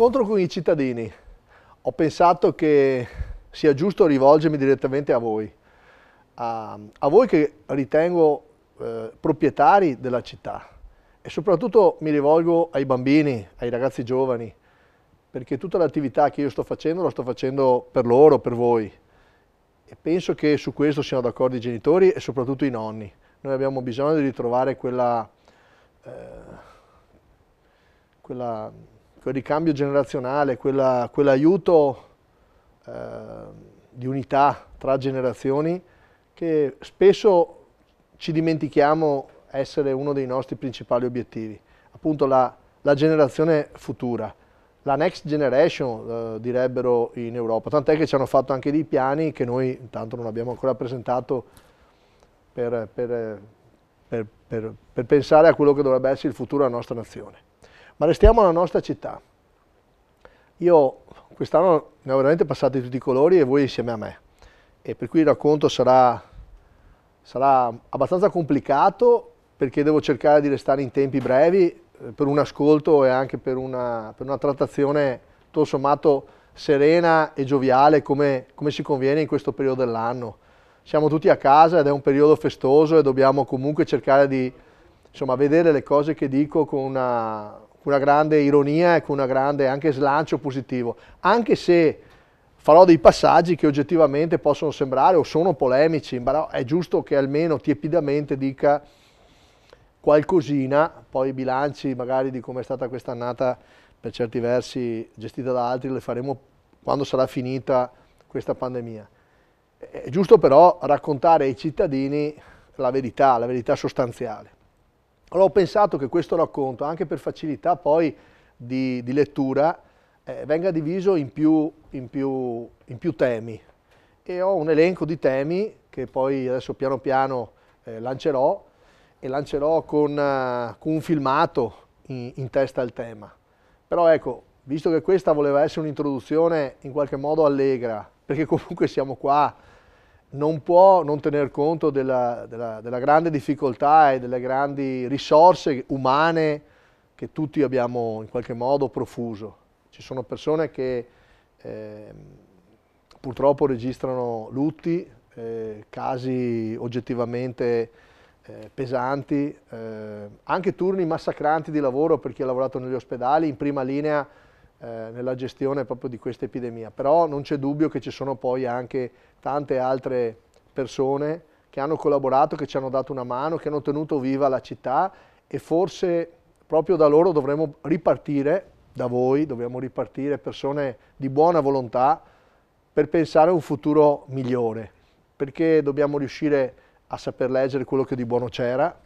incontro con i cittadini ho pensato che sia giusto rivolgermi direttamente a voi, a, a voi che ritengo eh, proprietari della città e soprattutto mi rivolgo ai bambini, ai ragazzi giovani, perché tutta l'attività che io sto facendo la sto facendo per loro, per voi. E penso che su questo siano d'accordo i genitori e soprattutto i nonni. Noi abbiamo bisogno di ritrovare quella, eh, quella quel ricambio generazionale, quell'aiuto eh, di unità tra generazioni che spesso ci dimentichiamo essere uno dei nostri principali obiettivi, appunto la, la generazione futura, la next generation eh, direbbero in Europa, tant'è che ci hanno fatto anche dei piani che noi intanto non abbiamo ancora presentato per, per, per, per pensare a quello che dovrebbe essere il futuro della nostra nazione. Ma restiamo alla nostra città. Io quest'anno ne ho veramente passati tutti i colori e voi insieme a me. E per cui il racconto sarà, sarà abbastanza complicato perché devo cercare di restare in tempi brevi eh, per un ascolto e anche per una, per una trattazione tutto sommato serena e gioviale come, come si conviene in questo periodo dell'anno. Siamo tutti a casa ed è un periodo festoso e dobbiamo comunque cercare di insomma, vedere le cose che dico con una, con una grande ironia e con un grande anche slancio positivo, anche se farò dei passaggi che oggettivamente possono sembrare o sono polemici, però è giusto che almeno tiepidamente dica qualcosina, poi i bilanci magari di come è stata quest'annata per certi versi gestita da altri le faremo quando sarà finita questa pandemia. È giusto però raccontare ai cittadini la verità, la verità sostanziale. Allora ho pensato che questo racconto, anche per facilità poi di, di lettura, eh, venga diviso in più, in, più, in più, temi. E ho un elenco di temi che poi adesso piano piano eh, lancerò e lancerò con, uh, con un filmato in, in testa al tema. Però ecco, visto che questa voleva essere un'introduzione in qualche modo allegra, perché comunque siamo qua non può non tener conto della, della, della, grande difficoltà e delle grandi risorse umane che tutti abbiamo in qualche modo profuso. Ci sono persone che eh, purtroppo registrano lutti, eh, casi oggettivamente eh, pesanti, eh, anche turni massacranti di lavoro per chi ha lavorato negli ospedali in prima linea eh, nella gestione proprio di questa epidemia, però non c'è dubbio che ci sono poi anche tante altre persone che hanno collaborato, che ci hanno dato una mano, che hanno tenuto viva la città e forse proprio da loro dovremo ripartire, da voi dobbiamo ripartire persone di buona volontà per pensare a un futuro migliore, perché dobbiamo riuscire a saper leggere quello che di buono c'era.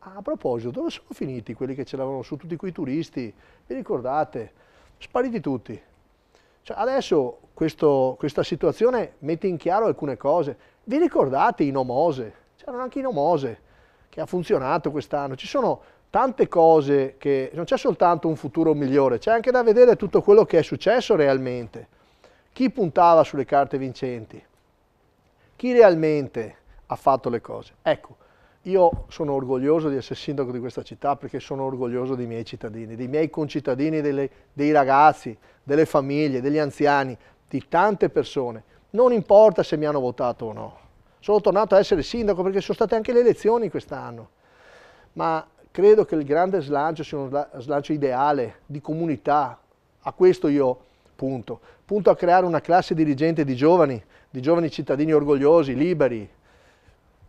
Ah, a proposito, dove sono finiti quelli che ce l'avano su tutti quei turisti? Vi ricordate? spariti tutti. Cioè, adesso questo, questa situazione mette in chiaro alcune cose. Vi ricordate i nomose? C'erano anche i nomose che ha funzionato quest'anno. Ci sono tante cose che non c'è soltanto un futuro migliore, c'è anche da vedere tutto quello che è successo realmente. Chi puntava sulle carte vincenti? Chi realmente ha fatto le cose? Ecco, io sono orgoglioso di essere sindaco di questa città perché sono orgoglioso dei miei cittadini, dei miei concittadini, delle, dei ragazzi, delle famiglie, degli anziani, di tante persone. Non importa se mi hanno votato o no. Sono tornato a essere sindaco perché sono state anche le elezioni quest'anno. Ma credo che il grande slancio sia uno slancio ideale di comunità. A questo io punto. Punto a creare una classe dirigente di giovani, di giovani cittadini orgogliosi, liberi,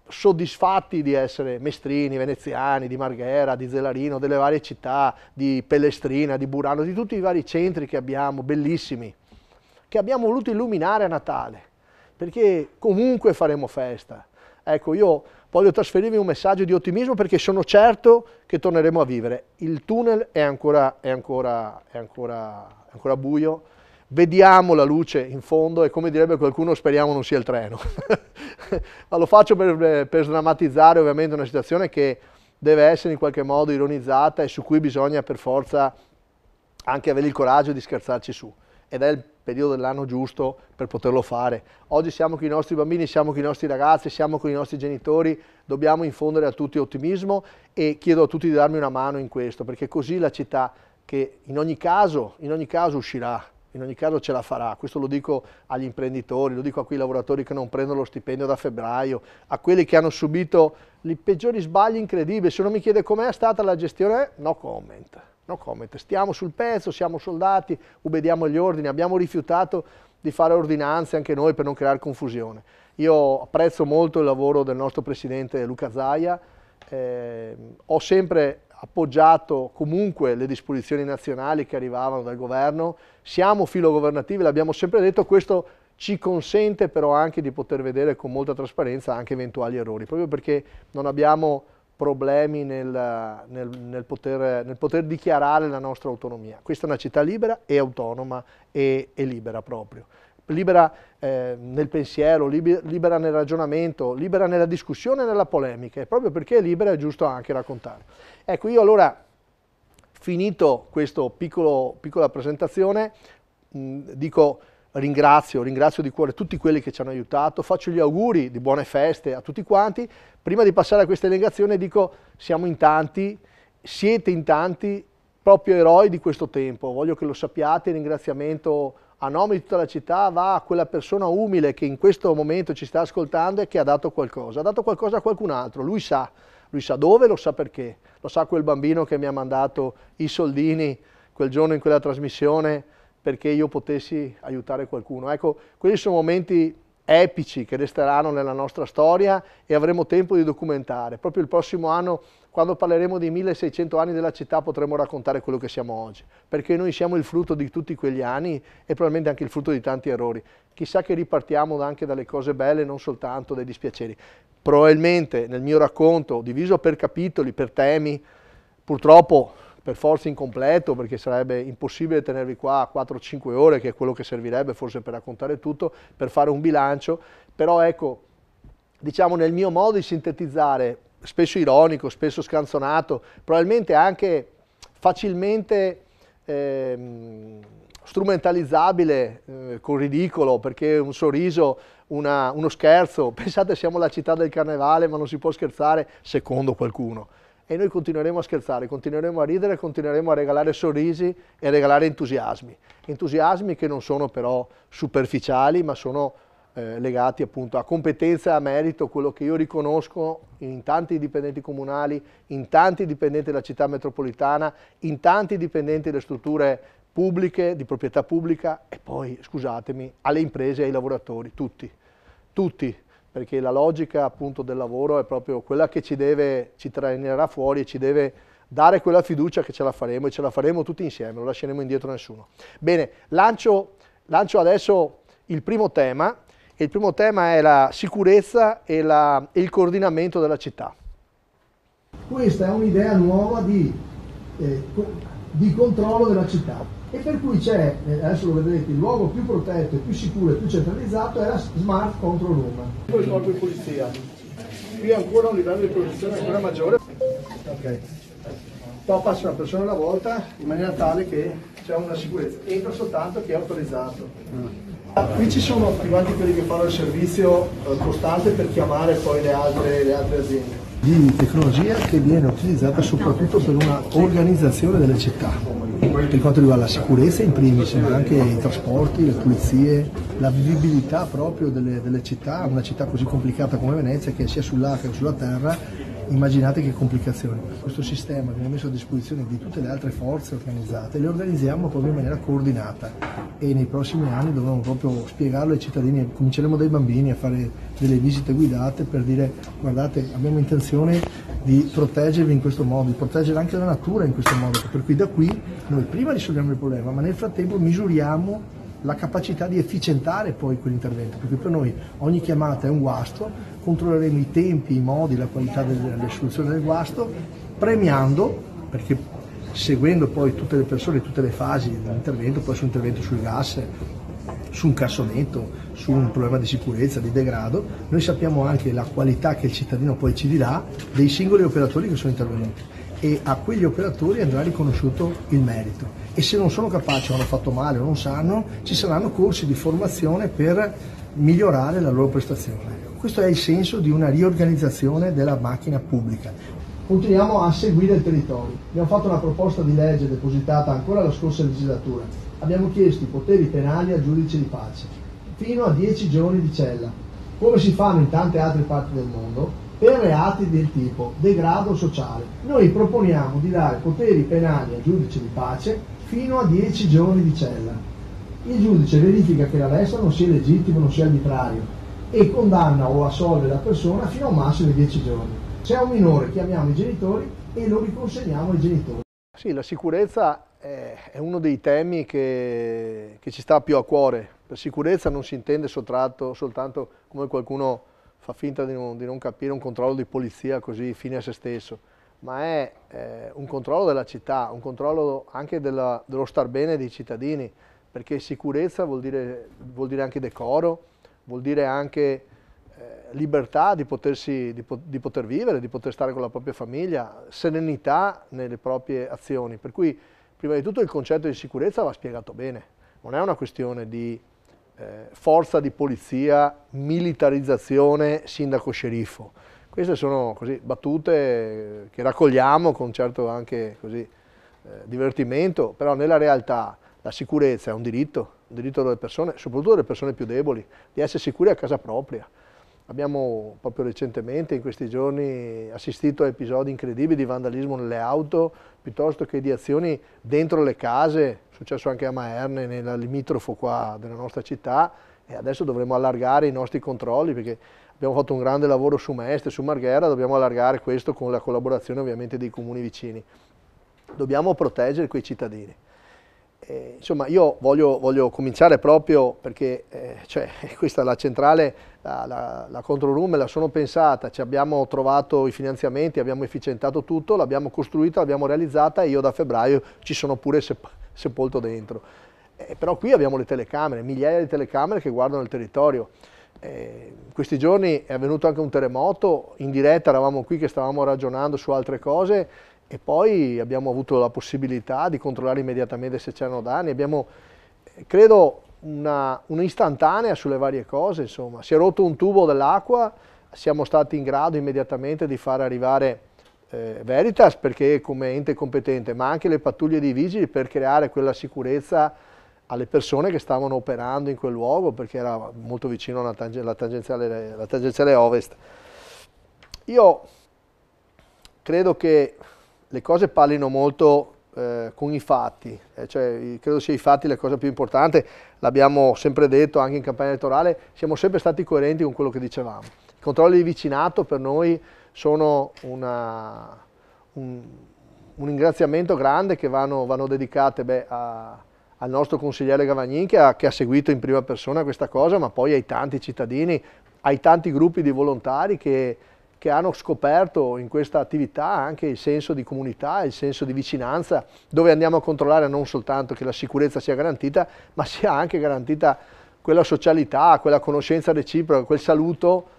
soddisfatti di essere mestrini, veneziani, di Marghera, di Zelarino, delle varie città, di Pellestrina, di Burano, di tutti i vari centri che abbiamo, bellissimi, che abbiamo voluto illuminare a Natale, perché comunque faremo festa. Ecco, io voglio trasferirvi un messaggio di ottimismo perché sono certo che torneremo a vivere. Il tunnel è ancora, è ancora, è ancora, è ancora buio, vediamo la luce in fondo e come direbbe qualcuno speriamo non sia il treno. Ma lo faccio per, per sdrammatizzare ovviamente una situazione che deve essere in qualche modo ironizzata e su cui bisogna per forza anche avere il coraggio di scherzarci su. Ed è il periodo dell'anno giusto per poterlo fare. Oggi siamo con i nostri bambini, siamo con i nostri ragazzi, siamo con i nostri genitori, dobbiamo infondere a tutti ottimismo e chiedo a tutti di darmi una mano in questo, perché così la città che in ogni caso, in ogni caso uscirà in ogni caso ce la farà, questo lo dico agli imprenditori, lo dico a quei lavoratori che non prendono lo stipendio da febbraio, a quelli che hanno subito i peggiori sbagli incredibili, se uno mi chiede com'è stata la gestione, no comment, no comment, stiamo sul pezzo, siamo soldati, obbediamo gli ordini, abbiamo rifiutato di fare ordinanze anche noi per non creare confusione. Io apprezzo molto il lavoro del nostro presidente Luca Zaia, eh, ho sempre appoggiato comunque le disposizioni nazionali che arrivavano dal governo, siamo filogovernativi, l'abbiamo sempre detto, questo ci consente però anche di poter vedere con molta trasparenza anche eventuali errori, proprio perché non abbiamo problemi nel, nel, nel, poter, nel poter, dichiarare la nostra autonomia. Questa è una città libera e autonoma e, e libera proprio libera eh, nel pensiero, libera nel ragionamento, libera nella discussione e nella polemica, e proprio perché è libera è giusto anche raccontare. Ecco, io allora, finito questa piccola presentazione, mh, dico ringrazio, ringrazio di cuore tutti quelli che ci hanno aiutato, faccio gli auguri di buone feste a tutti quanti. Prima di passare a questa delegazione dico siamo in tanti, siete in tanti, proprio eroi di questo tempo, voglio che lo sappiate, ringraziamento a nome di tutta la città va a quella persona umile che in questo momento ci sta ascoltando e che ha dato qualcosa, ha dato qualcosa a qualcun altro, lui sa, lui sa dove, lo sa perché, lo sa quel bambino che mi ha mandato i soldini quel giorno in quella trasmissione perché io potessi aiutare qualcuno. Ecco, questi sono momenti epici che resteranno nella nostra storia e avremo tempo di documentare. Proprio il prossimo anno quando parleremo dei 1600 anni della città potremo raccontare quello che siamo oggi, perché noi siamo il frutto di tutti quegli anni e probabilmente anche il frutto di tanti errori. Chissà che ripartiamo anche dalle cose belle, non soltanto dai dispiaceri. Probabilmente nel mio racconto, diviso per capitoli, per temi, purtroppo per forza incompleto, perché sarebbe impossibile tenervi qua 4-5 ore, che è quello che servirebbe forse per raccontare tutto, per fare un bilancio, però ecco, diciamo nel mio modo di sintetizzare spesso ironico, spesso scanzonato, probabilmente anche facilmente eh, strumentalizzabile eh, col ridicolo, perché un sorriso, una, uno scherzo, pensate siamo la città del carnevale ma non si può scherzare, secondo qualcuno. E noi continueremo a scherzare, continueremo a ridere, continueremo a regalare sorrisi e a regalare entusiasmi. Entusiasmi che non sono però superficiali, ma sono eh, legati appunto a competenza e a merito, quello che io riconosco in tanti dipendenti comunali, in tanti dipendenti della città metropolitana, in tanti dipendenti delle strutture pubbliche, di proprietà pubblica e poi, scusatemi, alle imprese e ai lavoratori, tutti, tutti, perché la logica appunto del lavoro è proprio quella che ci deve, ci trainerà fuori e ci deve dare quella fiducia che ce la faremo e ce la faremo tutti insieme, non lasceremo indietro nessuno. Bene, lancio, lancio adesso il primo tema il primo tema è la sicurezza e, la, e il coordinamento della città. Questa è un'idea nuova di, eh, di, controllo della città e per cui c'è, eh, adesso lo vedrete, il luogo più protetto, più sicuro e più centralizzato è la Smart Control Room. Poi il corpo di polizia, qui ancora un livello di protezione ancora maggiore. Ok, Poi passa una persona alla volta in maniera tale che c'è una sicurezza, entra soltanto chi è autorizzato. Mm. Ah, qui ci sono attivanti quelli che fanno il servizio eh, costante per chiamare poi le altre, le altre aziende di tecnologia che viene utilizzata soprattutto per una organizzazione delle città per quanto riguarda la sicurezza in primis ma anche i trasporti, le pulizie, la vivibilità proprio delle, delle città, una città così complicata come Venezia che sia sull'acqua che sulla terra immaginate che complicazioni. Questo sistema viene messo a disposizione di tutte le altre forze organizzate, e le organizziamo proprio in maniera coordinata e nei prossimi anni dovremo proprio spiegarlo ai cittadini, cominceremo dai bambini a fare delle visite guidate per dire guardate abbiamo intenzione di proteggervi in questo modo, di proteggere anche la natura in questo modo, per cui da qui noi prima risolviamo il problema, ma nel frattempo misuriamo la capacità di efficientare poi quell'intervento, perché per noi ogni chiamata è un guasto, controlleremo i tempi, i modi, la qualità delle soluzioni del guasto, premiando, perché seguendo poi tutte le persone, tutte le fasi dell'intervento, poi su un intervento sul gas, su un cassonetto, su un problema di sicurezza, di degrado, noi sappiamo anche la qualità che il cittadino poi ci dirà dei singoli operatori che sono intervenuti e a quegli operatori andrà riconosciuto il merito e se non sono capaci o hanno fatto male o non sanno ci saranno corsi di formazione per migliorare la loro prestazione. Questo è il senso di una riorganizzazione della macchina pubblica. Continuiamo a seguire il territorio. Abbiamo fatto una proposta di legge depositata ancora la scorsa legislatura. Abbiamo chiesto i poteri penali al giudice di pace, fino a 10 giorni di cella, come si fanno in tante altre parti del mondo, per reati del tipo degrado sociale. Noi proponiamo di dare poteri penali al giudice di pace fino a 10 giorni di cella. Il giudice verifica che la resta non sia legittimo, non sia arbitrario, e condanna o assolve la persona fino a un massimo di 10 giorni. Se è un minore chiamiamo i genitori e lo riconsegniamo ai genitori. Sì, la sicurezza è uno dei temi che, che ci sta più a cuore. La sicurezza non si intende soltanto, soltanto come qualcuno fa finta di non, di non, capire un controllo di polizia così fine a se stesso, ma è eh, un controllo della città, un controllo anche della, dello star bene dei cittadini, perché sicurezza vuol dire, vuol dire anche decoro, vuol dire anche eh, libertà di, potersi, di, po di, poter vivere, di poter stare con la propria famiglia, serenità nelle proprie azioni. Per cui, prima di tutto, il concetto di sicurezza va spiegato bene. Non è una questione di eh, forza di polizia, militarizzazione, sindaco sceriffo. Queste sono così, battute che raccogliamo con certo anche così, eh, divertimento, però nella realtà la sicurezza è un diritto, il diritto delle persone, soprattutto delle persone più deboli, di essere sicuri a casa propria. Abbiamo proprio recentemente, in questi giorni, assistito a episodi incredibili di vandalismo nelle auto, piuttosto che di azioni dentro le case, è successo anche a Maerne, nella limitrofo qua della nostra città, e adesso dovremo allargare i nostri controlli perché abbiamo fatto un grande lavoro su Mestre, su Marghera, dobbiamo allargare questo con la collaborazione ovviamente dei comuni vicini. Dobbiamo proteggere quei cittadini. Eh, insomma, io voglio, voglio, cominciare proprio perché eh, cioè, questa è la centrale, la, la, la controroom me la sono pensata, ci abbiamo trovato i finanziamenti, abbiamo efficientato tutto, l'abbiamo costruita, l'abbiamo realizzata e io da febbraio ci sono pure sep sepolto dentro. Eh, però qui abbiamo le telecamere, migliaia di telecamere che guardano il territorio. Eh, questi giorni è avvenuto anche un terremoto, in diretta eravamo qui che stavamo ragionando su altre cose e poi abbiamo avuto la possibilità di controllare immediatamente se c'erano danni, abbiamo eh, credo un'istantanea sulle varie cose, insomma. si è rotto un tubo dell'acqua, siamo stati in grado immediatamente di far arrivare eh, Veritas perché come ente competente, ma anche le pattuglie di vigili per creare quella sicurezza alle persone che stavano operando in quel luogo perché era molto vicino alla tange la tangenziale, la tangenziale ovest. Io credo che le cose parlino molto eh, con i fatti, eh, cioè, credo sia i fatti la cosa più importante, l'abbiamo sempre detto anche in campagna elettorale, siamo sempre stati coerenti con quello che dicevamo. I controlli di vicinato per noi sono una, un, un, ringraziamento grande che vanno, vanno dedicate beh, a, al nostro consigliere Gavagnin che ha, che ha, seguito in prima persona questa cosa, ma poi ai tanti cittadini, ai tanti gruppi di volontari che che hanno scoperto in questa attività anche il senso di comunità, il senso di vicinanza, dove andiamo a controllare non soltanto che la sicurezza sia garantita, ma sia anche garantita quella socialità, quella conoscenza reciproca, quel saluto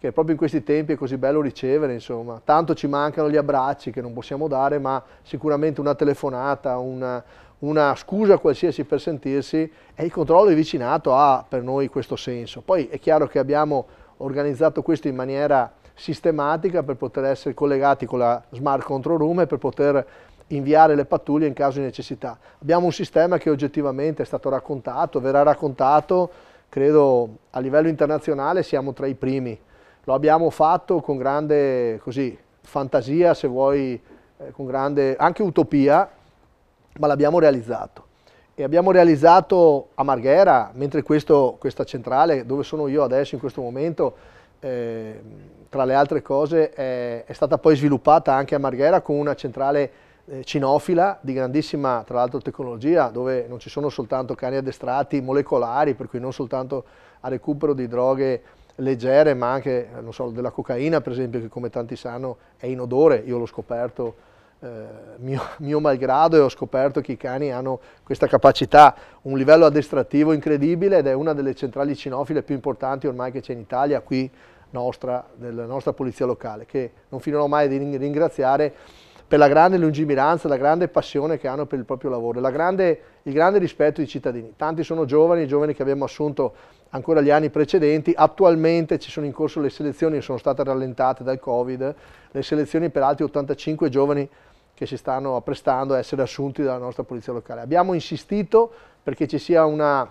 che proprio in questi tempi è così bello ricevere, insomma. Tanto ci mancano gli abbracci che non possiamo dare, ma sicuramente una telefonata, una, una scusa qualsiasi per sentirsi e il controllo di vicinato ha per noi questo senso. Poi è chiaro che abbiamo organizzato questo in maniera sistematica per poter essere collegati con la smart control room e per poter inviare le pattuglie in caso di necessità. Abbiamo un sistema che oggettivamente è stato raccontato, verrà raccontato, credo a livello internazionale siamo tra i primi. Lo abbiamo fatto con grande così, fantasia, se vuoi, eh, con grande anche utopia, ma l'abbiamo realizzato. E abbiamo realizzato a Marghera, mentre questo, questa centrale dove sono io adesso in questo momento Ehm, tra le altre cose, è, è, stata poi sviluppata anche a Marghera con una centrale eh, cinofila di grandissima, tra l'altro, tecnologia, dove non ci sono soltanto cani addestrati molecolari, per cui non soltanto a recupero di droghe leggere, ma anche eh, so, della cocaina, per esempio, che come tanti sanno è in odore. io l'ho scoperto eh, mio, mio, malgrado e ho scoperto che i cani hanno questa capacità, un livello addestrativo incredibile ed è una delle centrali cinofile più importanti ormai che c'è in Italia, qui nostra, della nostra polizia locale, che non finirò mai di ringraziare per la grande lungimiranza, la grande passione che hanno per il proprio lavoro, grande, il grande rispetto dei cittadini. Tanti sono giovani, giovani che abbiamo assunto ancora gli anni precedenti, attualmente ci sono in corso le selezioni sono state rallentate dal Covid, le selezioni per altri 85 giovani che si stanno apprestando a essere assunti dalla nostra polizia locale. Abbiamo insistito perché ci sia una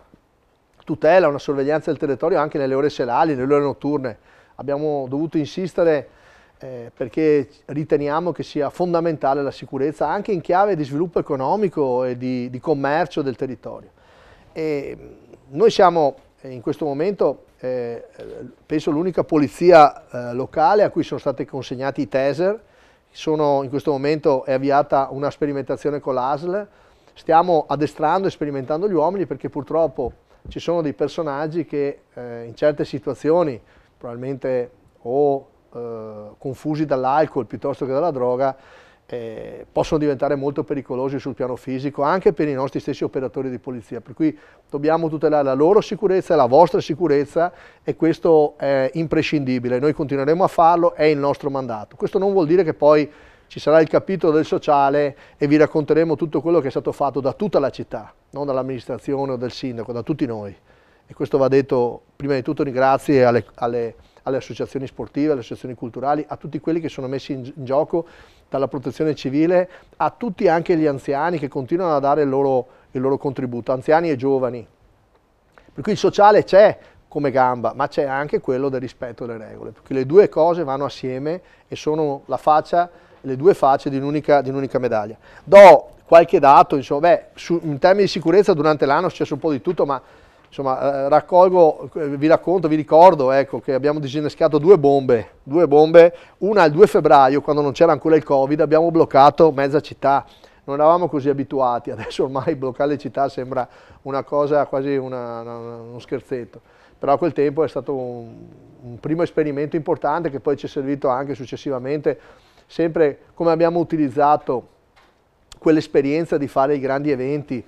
tutela, una sorveglianza del territorio anche nelle ore serali, nelle ore notturne, abbiamo dovuto insistere eh, perché riteniamo che sia fondamentale la sicurezza anche in chiave di sviluppo economico e di, di commercio del territorio. E mm, noi siamo eh, in questo momento eh, eh, penso l'unica polizia eh, locale a cui sono stati consegnati i taser, sono, in questo momento è avviata una sperimentazione con l'ASL, stiamo addestrando e sperimentando gli uomini perché purtroppo ci sono dei personaggi che eh, in certe situazioni probabilmente o eh, confusi dall'alcol piuttosto che dalla droga, eh, possono diventare molto pericolosi sul piano fisico anche per i nostri stessi operatori di polizia, per cui dobbiamo tutelare la loro sicurezza, la vostra sicurezza e questo è imprescindibile, noi continueremo a farlo, è il nostro mandato. Questo non vuol dire che poi ci sarà il capitolo del sociale e vi racconteremo tutto quello che è stato fatto da tutta la città, non dall'amministrazione o dal sindaco, da tutti noi e questo va detto prima di tutto grazie alle, alle, alle, associazioni sportive, alle associazioni culturali, a tutti quelli che sono messi in, in gioco dalla protezione civile, a tutti anche gli anziani che continuano a dare il loro, il loro contributo, anziani e giovani. Per cui il sociale c'è come gamba, ma c'è anche quello del rispetto delle regole, perché le due cose vanno assieme e sono faccia, le due facce di un'unica, un medaglia. Do qualche dato, insomma, beh, su, in termini di sicurezza durante l'anno è successo un po' di tutto, ma insomma, eh, raccolgo, eh, vi racconto, vi ricordo ecco, che abbiamo disinnescato due bombe, due bombe, una il 2 febbraio quando non c'era ancora il Covid, abbiamo bloccato mezza città, non eravamo così abituati, adesso ormai bloccare le città sembra una cosa quasi una, uno scherzetto, però a quel tempo è stato un, un primo esperimento importante che poi ci è servito anche successivamente, sempre come abbiamo utilizzato quell'esperienza di fare i grandi eventi,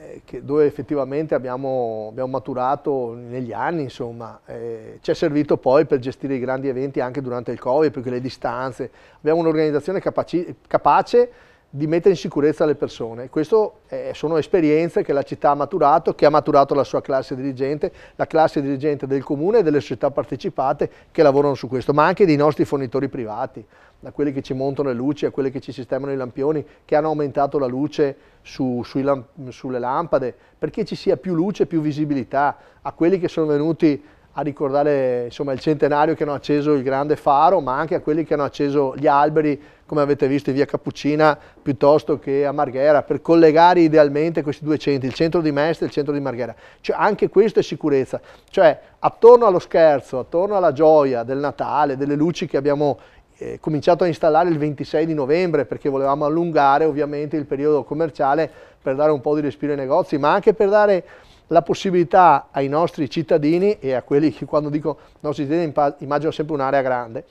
eh, che, dove effettivamente abbiamo, abbiamo, maturato negli anni, insomma, eh, ci è servito poi per gestire i grandi eventi anche durante il Covid, perché le distanze, abbiamo un'organizzazione capace di mettere in sicurezza le persone. Queste eh, sono esperienze che la città ha maturato, che ha maturato la sua classe dirigente, la classe dirigente del comune e delle società partecipate che lavorano su questo, ma anche dei nostri fornitori privati, da quelli che ci montano le luci a quelli che ci sistemano i lampioni, che hanno aumentato la luce su, lamp sulle lampade, perché ci sia più luce, più visibilità, a quelli che sono venuti a ricordare insomma, il centenario che hanno acceso il grande faro, ma anche a quelli che hanno acceso gli alberi, come avete visto in via Cappuccina, piuttosto che a Marghera, per collegare idealmente questi due centri, il centro di Mestre e il centro di Marghera. Cioè, anche questo è sicurezza. Cioè, attorno allo scherzo, attorno alla gioia del Natale, delle luci che abbiamo eh, cominciato a installare il 26 di novembre, perché volevamo allungare ovviamente il periodo commerciale per dare un po' di respiro ai negozi, ma anche per dare la possibilità ai nostri cittadini e a quelli che quando dico nostri cittadini immagino sempre un'area grande,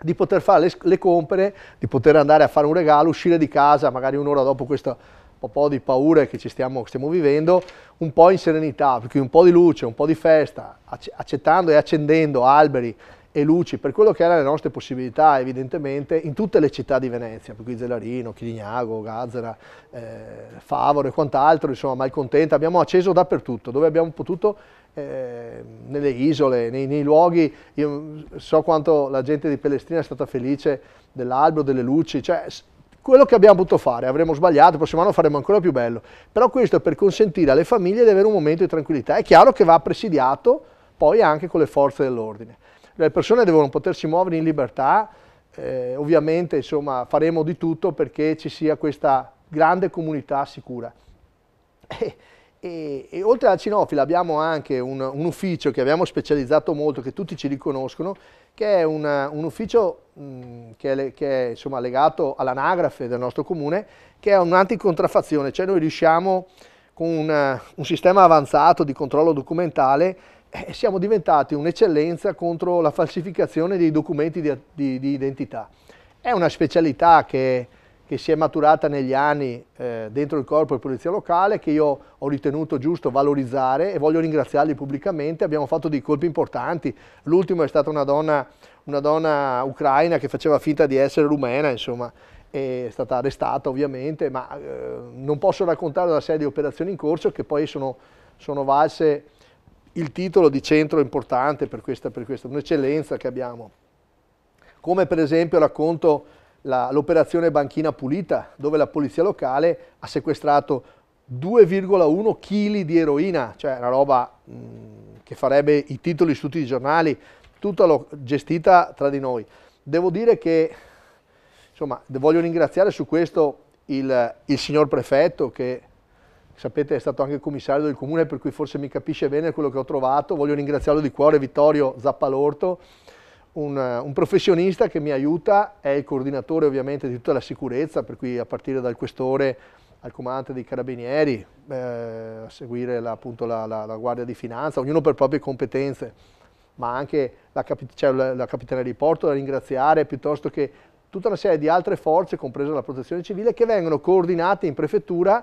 di poter fare le, le compere, di poter andare a fare un regalo, uscire di casa magari un'ora dopo questo un po' di paure che ci stiamo, stiamo, vivendo, un po' in serenità, perché un po' di luce, un po' di festa, accettando e accendendo alberi e luci per quello che erano le nostre possibilità evidentemente in tutte le città di Venezia, per cui Zelarino, Chirignago, Gazzara, eh, Favaro e quant'altro, insomma malcontenta, abbiamo acceso dappertutto, dove abbiamo potuto, eh, nelle isole, nei, nei, luoghi, io so quanto la gente di Pellestrina è stata felice dell'albero, delle luci, cioè quello che abbiamo potuto fare, avremmo sbagliato, il prossimo anno faremo ancora più bello, però questo è per consentire alle famiglie di avere un momento di tranquillità, è chiaro che va presidiato poi anche con le forze dell'ordine le persone devono potersi muovere in libertà, eh, ovviamente insomma, faremo di tutto perché ci sia questa grande comunità sicura. E, e, e oltre alla Cinofila abbiamo anche un, un, ufficio che abbiamo specializzato molto, che tutti ci riconoscono, che è un, un ufficio mh, mm, che è, che è insomma, legato all'anagrafe del nostro comune, che è un'anticontraffazione, cioè noi riusciamo con un, un sistema avanzato di controllo documentale eh, siamo diventati un'eccellenza contro la falsificazione dei documenti di, di, di identità. È una specialità che, che, si è maturata negli anni eh, dentro il corpo di polizia locale che io ho ritenuto giusto valorizzare e voglio ringraziarli pubblicamente. Abbiamo fatto dei colpi importanti. L'ultimo è stata una donna, una donna ucraina che faceva finta di essere rumena, insomma è stata arrestata ovviamente, ma eh, non posso raccontare una serie di operazioni in corso che poi sono, sono valse il titolo di centro importante per questa, per questa un'eccellenza che abbiamo. Come per esempio racconto l'operazione Banchina Pulita, dove la polizia locale ha sequestrato 2,1 kg di eroina, cioè una roba mh, che farebbe i titoli su tutti i giornali, tutta lo, gestita tra di noi. Devo dire che, insomma, voglio ringraziare su questo il, il signor prefetto che sapete è stato anche il commissario del comune per cui forse mi capisce bene quello che ho trovato, voglio ringraziarlo di cuore Vittorio Zappalorto, un, eh, un, professionista che mi aiuta, è il coordinatore ovviamente di tutta la sicurezza, per cui a partire dal questore al comandante dei carabinieri, eh, a seguire la, appunto la, la, la, guardia di finanza, ognuno per proprie competenze, ma anche la, capi cioè capitaneria di porto da ringraziare, piuttosto che tutta una serie di altre forze, compresa la protezione civile, che vengono coordinate in prefettura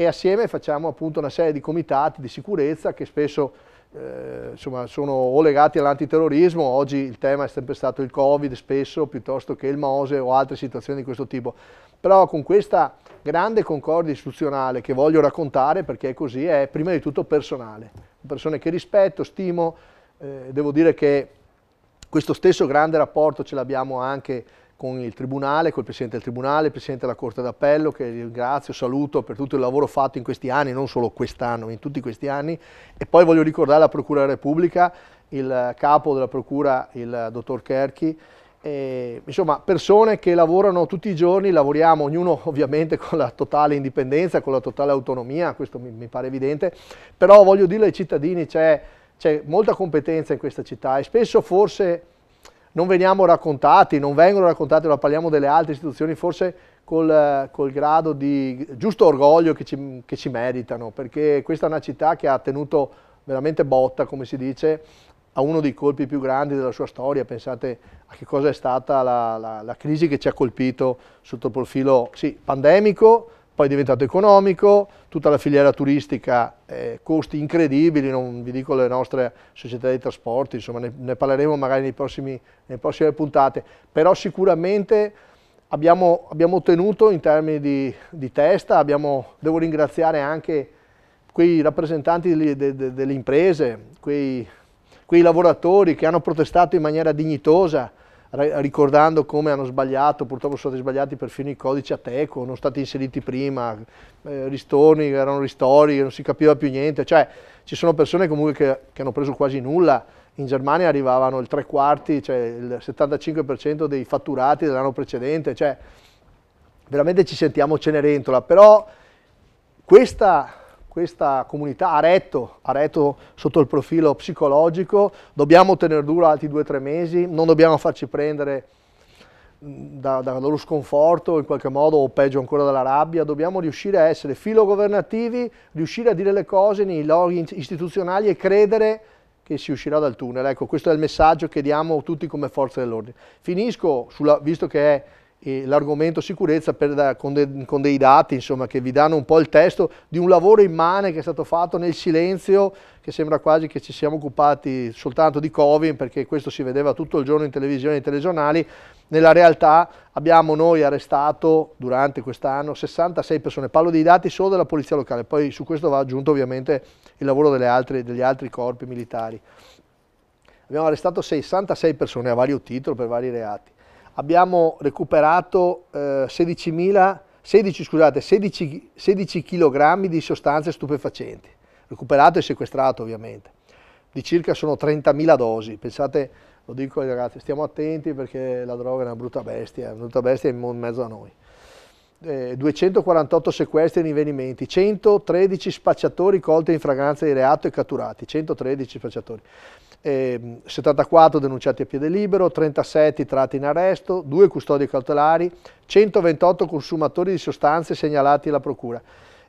e assieme facciamo appunto una serie di comitati di sicurezza che spesso eh, insomma, sono o legati all'antiterrorismo, oggi il tema è sempre stato il Covid spesso, piuttosto che il Mose o altre situazioni di questo tipo, però con questa grande concordia istituzionale che voglio raccontare perché è così è prima di tutto personale, persone che rispetto, stimo, eh, devo dire che questo stesso grande rapporto ce l'abbiamo anche con il Tribunale, col Presidente del Tribunale, il Presidente della Corte d'Appello, che ringrazio, saluto per tutto il lavoro fatto in questi anni, non solo quest'anno, ma in tutti questi anni. E poi voglio ricordare la Procura della Repubblica, il capo della Procura, il Dottor Kerchi, e, insomma persone che lavorano tutti i giorni, lavoriamo ognuno ovviamente con la totale indipendenza, con la totale autonomia, questo mi, mi pare evidente, però voglio dire ai cittadini c'è molta competenza in questa città e spesso forse non veniamo raccontati, non vengono raccontati, ma parliamo delle altre istituzioni, forse col, col grado di giusto orgoglio che ci, che ci meritano, perché questa è una città che ha tenuto veramente botta, come si dice, a uno dei colpi più grandi della sua storia, pensate a che cosa è stata la, la, la crisi che ci ha colpito sotto il profilo sì, pandemico, poi è diventato economico, tutta la filiera turistica, eh, costi incredibili, non vi dico le nostre società di trasporti, insomma ne, ne parleremo magari nei prossimi, nelle prossime puntate, però sicuramente abbiamo, abbiamo ottenuto in termini di, di testa, abbiamo, devo ringraziare anche quei rappresentanti de, de, delle imprese, quei, quei lavoratori che hanno protestato in maniera dignitosa, ricordando come hanno sbagliato, purtroppo sono stati sbagliati perfino i codici a Ateco, non stati inseriti prima, eh, ristorni erano ristori, non si capiva più niente, cioè ci sono persone comunque che, che hanno preso quasi nulla, in Germania arrivavano il tre quarti, cioè il 75% dei fatturati dell'anno precedente, cioè veramente ci sentiamo Cenerentola, però questa questa comunità ha retto, ha retto sotto il profilo psicologico, dobbiamo tenere duro altri due o tre mesi, non dobbiamo farci prendere da, da, dallo sconforto in qualche modo o peggio ancora dalla rabbia, dobbiamo riuscire a essere filogovernativi, riuscire a dire le cose nei luoghi istituzionali e credere che si uscirà dal tunnel. Ecco, questo è il messaggio che diamo tutti come forze dell'ordine. Finisco, sulla, visto che è l'argomento sicurezza per, con, de, con, dei dati insomma, che vi danno un po' il testo di un lavoro immane che è stato fatto nel silenzio, che sembra quasi che ci siamo occupati soltanto di Covid, perché questo si vedeva tutto il giorno in televisione e nei telegiornali. Nella realtà abbiamo noi arrestato durante quest'anno 66 persone, parlo dei dati solo della Polizia Locale, poi su questo va aggiunto ovviamente il lavoro altre, degli altri corpi militari. Abbiamo arrestato 66 persone a vario titolo per vari reati abbiamo recuperato eh, 16, scusate, 16, 16 kg di sostanze stupefacenti, recuperato e sequestrato ovviamente, di circa sono 30.000 dosi, pensate, lo dico ai ragazzi, stiamo attenti perché la droga è una brutta bestia, è una brutta bestia in mezzo a noi. 248 eh, sequestri e rinvenimenti, 113 spacciatori colti in fragranza di reato e catturati, 113 spacciatori, eh, 74 denunciati a piede libero, 37 tratti in arresto, 2 custodi cautelari, 128 consumatori di sostanze segnalati alla procura.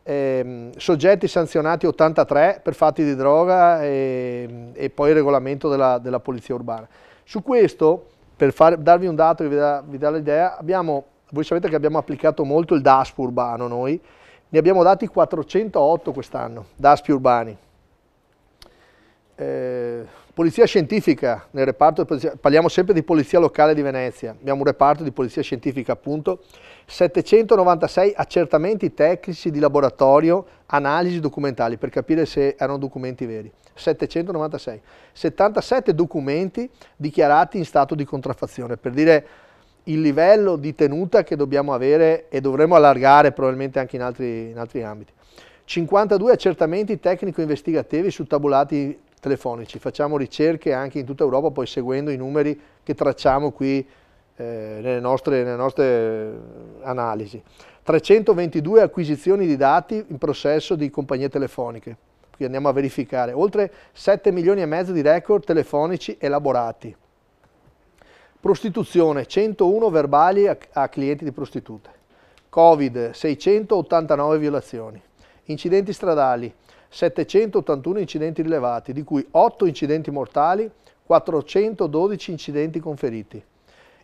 Eh, soggetti sanzionati 83 per fatti di droga e, ehm, e poi il regolamento della, della, polizia urbana. Su questo, per far, darvi un dato che vi dà l'idea, abbiamo voi sapete che abbiamo applicato molto il DASP urbano noi, ne abbiamo dati 408 quest'anno, DASP urbani. Eh, polizia scientifica, nel reparto polizia, parliamo sempre di polizia locale di Venezia, abbiamo un reparto di polizia scientifica appunto, 796 accertamenti tecnici di laboratorio, analisi documentali per capire se erano documenti veri, 796, 77 documenti dichiarati in stato di contraffazione, per dire il livello di tenuta che dobbiamo avere e dovremo allargare probabilmente anche in altri, in altri ambiti. 52 accertamenti tecnico-investigativi su tabulati telefonici, facciamo ricerche anche in tutta Europa poi seguendo i numeri che tracciamo qui eh, nelle, nostre, nelle nostre eh, analisi. 322 acquisizioni di dati in processo di compagnie telefoniche, qui andiamo a verificare, oltre 7 milioni e mezzo di record telefonici elaborati. Prostituzione, 101 verbali a, a clienti di prostitute. Covid, 689 violazioni. Incidenti stradali, 781 incidenti rilevati, di cui 8 incidenti mortali, 412 incidenti conferiti.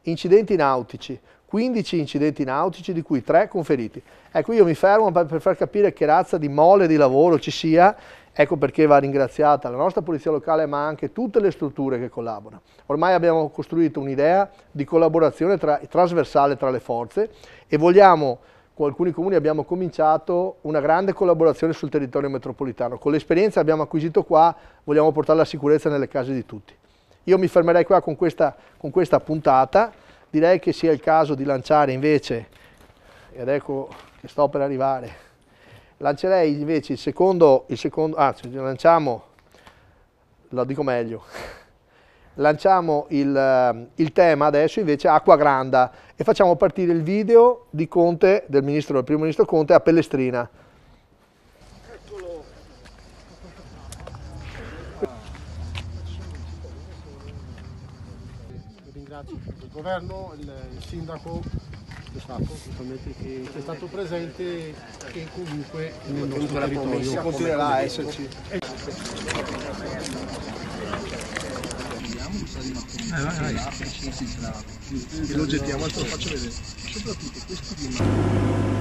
Incidenti nautici, 15 incidenti nautici, di cui 3 conferiti. Ecco, io mi fermo per far capire che razza di mole di lavoro ci sia Ecco perché va ringraziata la nostra polizia locale ma anche tutte le strutture che collaborano. Ormai abbiamo costruito un'idea di collaborazione tra, trasversale tra le forze e vogliamo con alcuni comuni abbiamo cominciato una grande collaborazione sul territorio metropolitano. Con l'esperienza che abbiamo acquisito qua, vogliamo portare la sicurezza nelle case di tutti. Io mi fermerei qua con questa, con questa puntata, direi che sia il caso di lanciare invece, ed ecco che sto per arrivare, lancerei invece il secondo, il secondo anzi ah, lanciamo, lo dico meglio, lanciamo il, eh, il, tema adesso invece acqua granda e facciamo partire il video di Conte, del, ministro, del primo ministro Conte a Pellestrina. Ringrazio il governo, il sindaco questo sacco, giustamente che è stato presente e comunque nel nostro territorio continuerà a esserci. Eh, vai, vai. E lo gettiamo, lo faccio vedere. Soprattutto questo di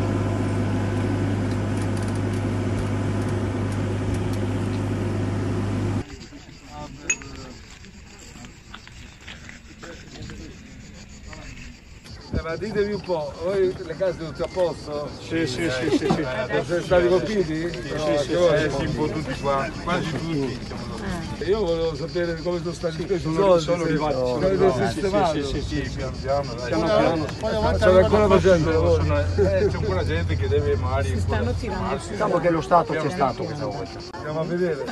ma ditemi un po', voi le case tutte a posto? Sì, sì, sì, sì. Siete stati colpiti? Sì, sì, sì, no, sì, sì, sì, sì, sì, sì, io volevo sapere come sono stati presi, sono arrivati rifatti, sistemato. Sì, sì, sì, piano piano. Piano piano. Stanno ancora la i C'è ancora gente che deve magari... Si stanno tirando. Diciamo che lo Stato c'è stato questa volta. Andiamo a vedere.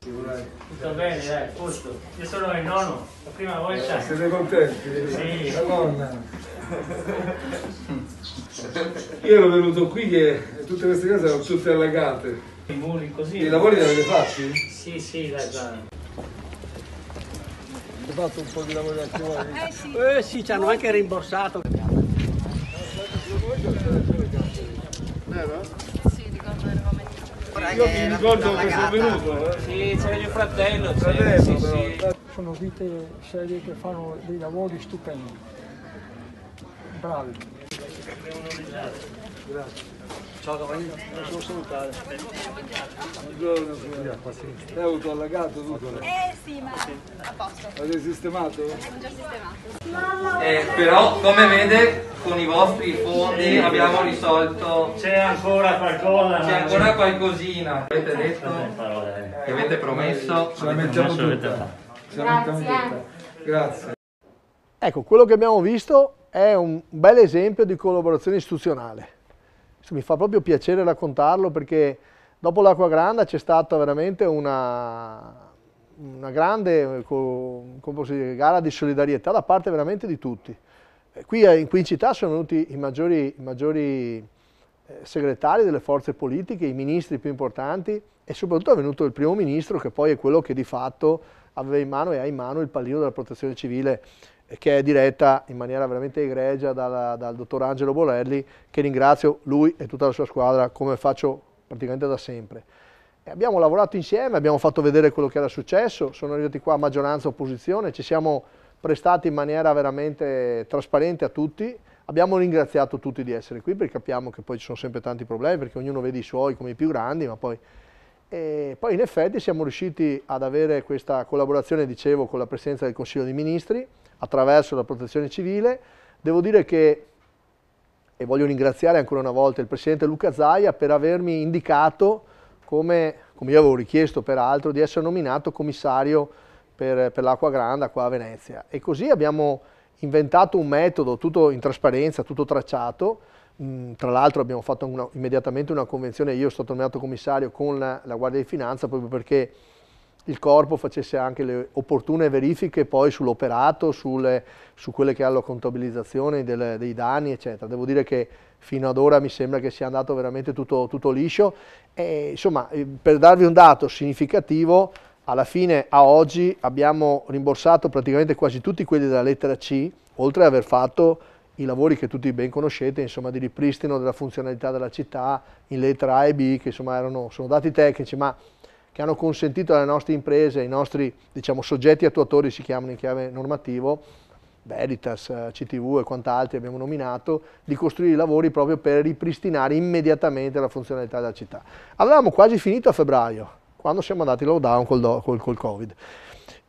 Tutto bene, dai, posto. Io sono il nono, la prima volta. Eh, siete contenti? Sì. La nonna. Io ero venuto qui che tutte queste case erano tutte allagate. I muri così. I lavori li avete fatti? Sì, sì, dai, dai. Ho fatto un po' di lavoro anche voi? Eh sì. Eh sì, ci hanno anche rimborsato. Vero? Eh, sì, ricordo eravamo Io mi ricordo che sono venuto. Eh. Sì, c'era mio fratello. Fratello, sì, sì. Sono vite serie che fanno dei lavori stupendi. Bravi. Grazie. Ciao Buongiorno signora. È autoallagato tutto? Eh sì, ma a posto. L'avete sistemato? L'ho già sistemato. Eh, però, come vede, con i vostri fondi abbiamo risolto... C'è ancora qualcosa. C'è ancora qualcosina. Avete detto, eh. che avete promesso. Ce la mettiamo tutta. Ce la mettiamo tutta. Grazie. Ecco, quello che abbiamo visto è un bel esempio di collaborazione istituzionale mi fa proprio piacere raccontarlo perché dopo l'Acqua grande c'è stata veramente una, una grande eh, dire, gara di solidarietà da parte veramente di tutti. Eh, qui eh, in, qui in città sono venuti i maggiori, i maggiori, segretari delle forze politiche, i ministri più importanti e soprattutto è venuto il primo ministro che poi è quello che di fatto aveva in mano e ha in mano il pallino della protezione civile che è diretta in maniera veramente egregia dal, dal dottor Angelo Bolelli, che ringrazio lui e tutta la sua squadra come faccio praticamente da sempre. E abbiamo lavorato insieme, abbiamo fatto vedere quello che era successo, sono arrivati qua a maggioranza opposizione, ci siamo prestati in maniera veramente trasparente a tutti, abbiamo ringraziato tutti di essere qui perché capiamo che poi ci sono sempre tanti problemi, perché ognuno vede i suoi come i più grandi, ma poi e poi in effetti siamo riusciti ad avere questa collaborazione, dicevo, con la Presidenza del Consiglio dei Ministri attraverso la protezione civile. Devo dire che, e voglio ringraziare ancora una volta il Presidente Luca Zaia per avermi indicato come, come io avevo richiesto peraltro, di essere nominato commissario per, per l'acqua granda qua a Venezia. E così abbiamo inventato un metodo tutto in trasparenza, tutto tracciato, Mm, tra l'altro abbiamo fatto una, immediatamente una convenzione, io sono tornato commissario con la, la Guardia di Finanza proprio perché il corpo facesse anche le opportune verifiche poi sull'operato, su quelle che hanno la contabilizzazione delle, dei danni, eccetera. Devo dire che fino ad ora mi sembra che sia andato veramente tutto, tutto liscio. E, insomma, eh, per darvi un dato significativo, alla fine a oggi abbiamo rimborsato praticamente quasi tutti quelli della lettera C, oltre ad aver fatto i lavori che tutti ben conoscete, insomma, di ripristino della funzionalità della città in lettera A e B, che insomma erano, sono dati tecnici, ma che hanno consentito alle nostre imprese, ai nostri diciamo, soggetti attuatori, si chiamano in chiave normativo, Veritas, eh, CTV e quant'altri abbiamo nominato, di costruire i lavori proprio per ripristinare immediatamente la funzionalità della città. Avevamo quasi finito a febbraio, quando siamo andati in lockdown col, col, col Covid.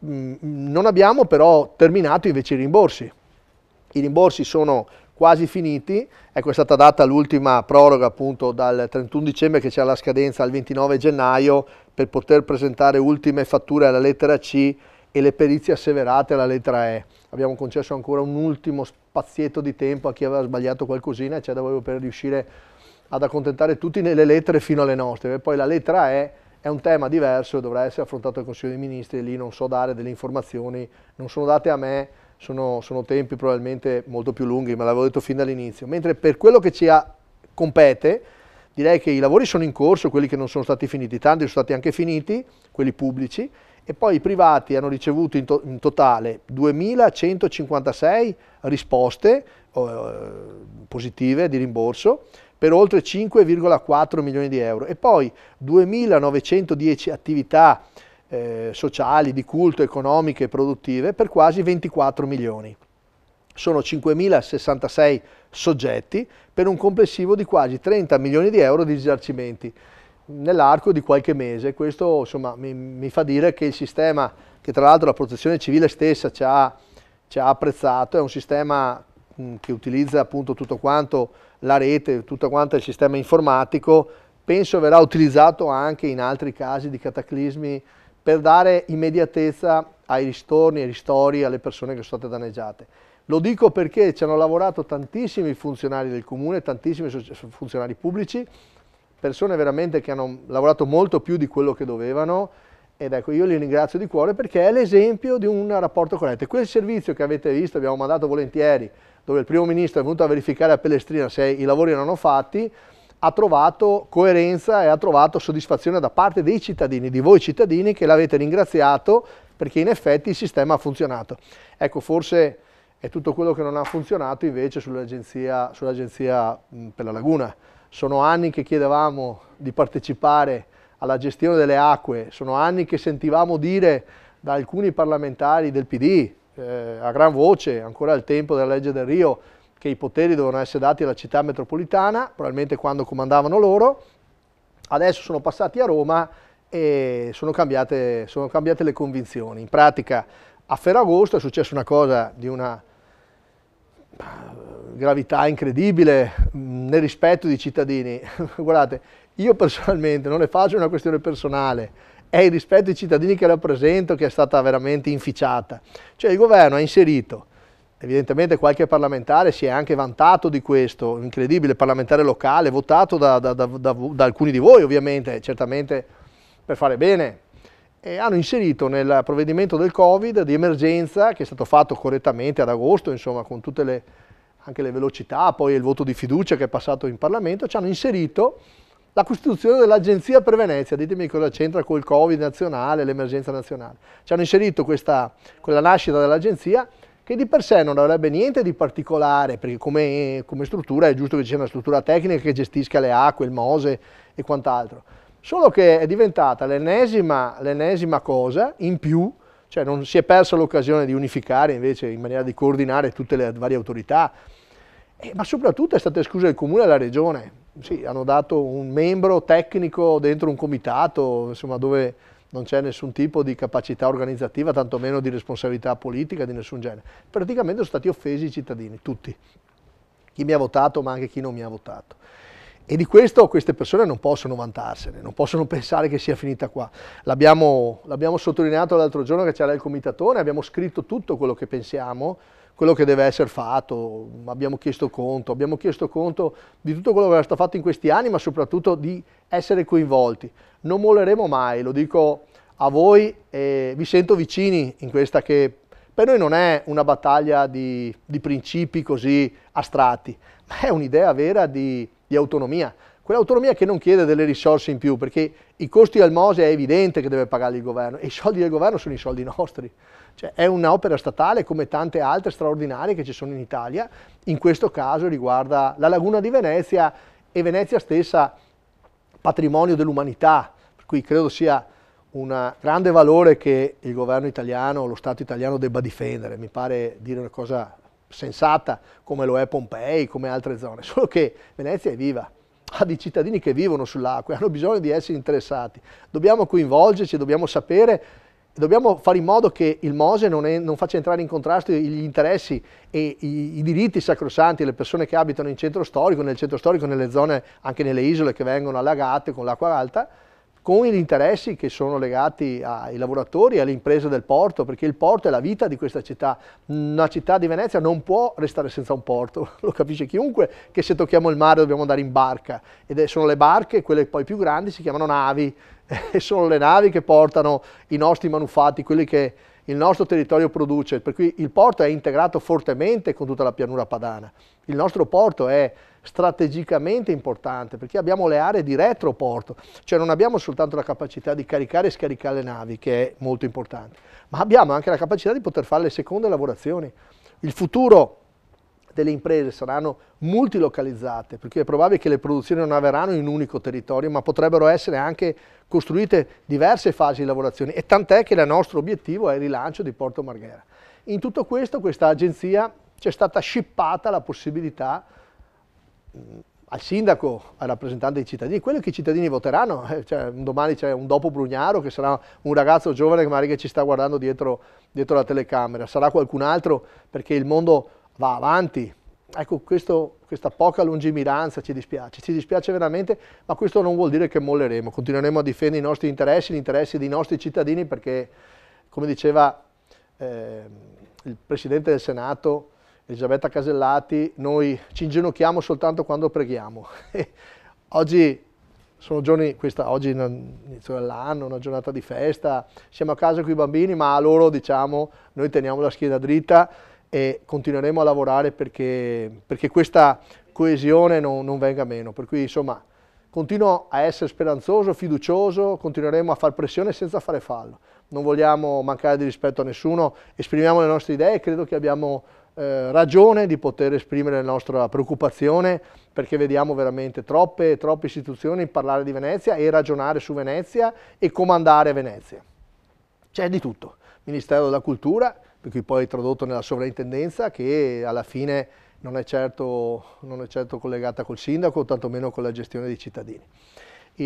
Mm, mm, non abbiamo però terminato invece i rimborsi, i rimborsi sono quasi finiti, ecco è stata data l'ultima proroga appunto dal 31 dicembre che c'è la scadenza al 29 gennaio per poter presentare ultime fatture alla lettera C e le perizie asseverate alla lettera E. Abbiamo concesso ancora un ultimo spazietto di tempo a chi aveva sbagliato qualcosina, cioè dovevo per riuscire ad accontentare tutti nelle lettere fino alle nostre, E poi la lettera E è un tema diverso dovrà essere affrontato al Consiglio dei Ministri, lì non so dare delle informazioni, non sono date a me, sono, sono tempi probabilmente molto più lunghi, ma l'avevo detto fin dall'inizio, mentre per quello che ci ha, compete, direi che i lavori sono in corso, quelli che non sono stati finiti, tanti sono stati anche finiti, quelli pubblici, e poi i privati hanno ricevuto in, to in totale 2156 risposte eh, positive di rimborso per oltre 5,4 milioni di euro e poi 2910 attività eh, sociali, di culto, economiche e produttive per quasi 24 milioni. Sono 5.066 soggetti per un complessivo di quasi 30 milioni di euro di risarcimenti nell'arco di qualche mese. Questo insomma, mi, mi, fa dire che il sistema, che tra l'altro la protezione civile stessa ci ha, ci ha apprezzato, è un sistema mm, che utilizza appunto tutto quanto la rete, tutto quanto il sistema informatico, penso verrà utilizzato anche in altri casi di cataclismi per dare immediatezza ai ristorni, ai ristori, alle persone che sono state danneggiate. Lo dico perché ci hanno lavorato tantissimi funzionari del comune, tantissimi funzionari pubblici, persone veramente che hanno lavorato molto più di quello che dovevano ed ecco io li ringrazio di cuore perché è l'esempio di un rapporto corretto. Quel servizio che avete visto, abbiamo mandato volentieri, dove il primo ministro è venuto a verificare a Pelestrina se i lavori erano fatti, ha trovato coerenza e ha trovato soddisfazione da parte dei cittadini, di voi cittadini che l'avete ringraziato perché in effetti il sistema ha funzionato. Ecco, forse è tutto quello che non ha funzionato invece sull'agenzia sull mm, per la laguna. Sono anni che chiedevamo di partecipare alla gestione delle acque, sono anni che sentivamo dire da alcuni parlamentari del PD eh, a gran voce, ancora al tempo della legge del Rio, che i poteri dovevano essere dati alla città metropolitana, probabilmente quando comandavano loro, adesso sono passati a Roma e sono cambiate, sono cambiate le convinzioni. In pratica a Ferragosto è successa una cosa di una eh, gravità incredibile mm, nel rispetto dei cittadini. Guardate, io personalmente non ne faccio una questione personale, è il rispetto dei cittadini che rappresento che è stata veramente inficiata. Cioè il governo ha inserito Evidentemente qualche parlamentare si è anche vantato di questo, incredibile parlamentare locale, votato da, da, da, da alcuni di voi ovviamente, certamente per fare bene. E hanno inserito nel provvedimento del Covid di emergenza, che è stato fatto correttamente ad agosto, insomma con tutte le, anche le velocità, poi il voto di fiducia che è passato in Parlamento, ci hanno inserito la costituzione dell'Agenzia per Venezia, ditemi cosa c'entra col Covid nazionale, l'emergenza nazionale. Ci hanno inserito questa, quella nascita dell'Agenzia che di per sé non avrebbe niente di particolare, perché come, come struttura è giusto che ci sia una struttura tecnica che gestisca le acque, il MOSE e quant'altro, solo che è diventata l'ennesima cosa in più, cioè non si è persa l'occasione di unificare invece in maniera di coordinare tutte le varie autorità, eh, ma soprattutto è stata esclusa il comune e la regione. Sì, hanno dato un membro tecnico dentro un comitato, insomma, dove non c'è nessun tipo di capacità organizzativa, tantomeno di responsabilità politica di nessun genere. Praticamente sono stati offesi i cittadini, tutti, chi mi ha votato ma anche chi non mi ha votato. E di questo queste persone non possono vantarsene, non possono pensare che sia finita qua. L'abbiamo, sottolineato l'altro giorno che c'era il comitatone, abbiamo scritto tutto quello che pensiamo, quello che deve essere fatto, abbiamo chiesto conto, abbiamo chiesto conto di tutto quello che era stato fatto in questi anni, ma soprattutto di essere coinvolti. Non molleremo mai, lo dico a voi, e vi sento vicini in questa che per noi non è una battaglia di, di principi così astratti, ma è un'idea vera di, di autonomia, Quell'autonomia che non chiede delle risorse in più, perché i costi al MOSE è evidente che deve pagare il governo, e i soldi del governo sono i soldi nostri. Cioè, è un'opera statale come tante altre straordinarie che ci sono in Italia, in questo caso riguarda la laguna di Venezia e Venezia stessa patrimonio dell'umanità, per cui credo sia un grande valore che il governo italiano, lo Stato italiano debba difendere, mi pare dire una cosa sensata come lo è Pompei, come altre zone, solo che Venezia è viva a dei cittadini che vivono sull'acqua e hanno bisogno di essere interessati. Dobbiamo coinvolgerci, dobbiamo sapere, dobbiamo fare in modo che il Mose non, è, non faccia entrare in contrasto gli interessi e i, i diritti sacrosanti delle persone che abitano in centro storico, nel centro storico, nelle zone, anche nelle isole che vengono allagate con l'acqua alta, con gli interessi che sono legati ai lavoratori e alle imprese del porto, perché il porto è la vita di questa città. Una città di Venezia non può restare senza un porto, lo capisce chiunque, che se tocchiamo il mare dobbiamo andare in barca. Ed sono le barche, quelle poi più grandi, si chiamano navi, e sono le navi che portano i nostri manufatti, quelli che il nostro territorio produce. Per cui il porto è integrato fortemente con tutta la pianura padana. Il nostro porto è strategicamente importante perché abbiamo le aree di retroporto, cioè non abbiamo soltanto la capacità di caricare e scaricare le navi, che è molto importante, ma abbiamo anche la capacità di poter fare le seconde lavorazioni. Il futuro delle imprese saranno multilocalizzate, perché è probabile che le produzioni non avverranno in un unico territorio, ma potrebbero essere anche costruite diverse fasi di lavorazione e tant'è che il nostro obiettivo è il rilancio di Porto Marghera. In tutto questo, questa agenzia c'è stata scippata la possibilità Mm, al sindaco, al rappresentante dei cittadini, quello che i cittadini voteranno, eh, cioè, domani c'è un dopo Brugnaro che sarà un ragazzo giovane che magari ci sta guardando dietro, dietro la telecamera, sarà qualcun altro perché il mondo va avanti, Ecco, questo, questa poca lungimiranza ci dispiace, ci dispiace veramente, ma questo non vuol dire che molleremo, continueremo a difendere i nostri interessi, gli interessi dei nostri cittadini perché, come diceva eh, il Presidente del Senato, Elisabetta Casellati, noi ci inginocchiamo soltanto quando preghiamo. oggi sono giorni, questa, oggi è l'inizio dell'anno, una giornata di festa, siamo a casa con i bambini, ma a loro diciamo noi teniamo la schiena dritta e continueremo a lavorare perché, perché questa coesione non, non venga meno. Per cui insomma continuo a essere speranzoso, fiducioso, continueremo a far pressione senza fare fallo. Non vogliamo mancare di rispetto a nessuno, esprimiamo le nostre idee e credo che abbiamo eh, ragione di poter esprimere la nostra preoccupazione perché vediamo veramente troppe, troppe istituzioni parlare di Venezia e ragionare su Venezia e comandare Venezia. C'è di tutto. Ministero della Cultura, per cui poi tradotto nella sovrintendenza, che alla fine non è certo, non è certo collegata col sindaco, tantomeno con la gestione dei cittadini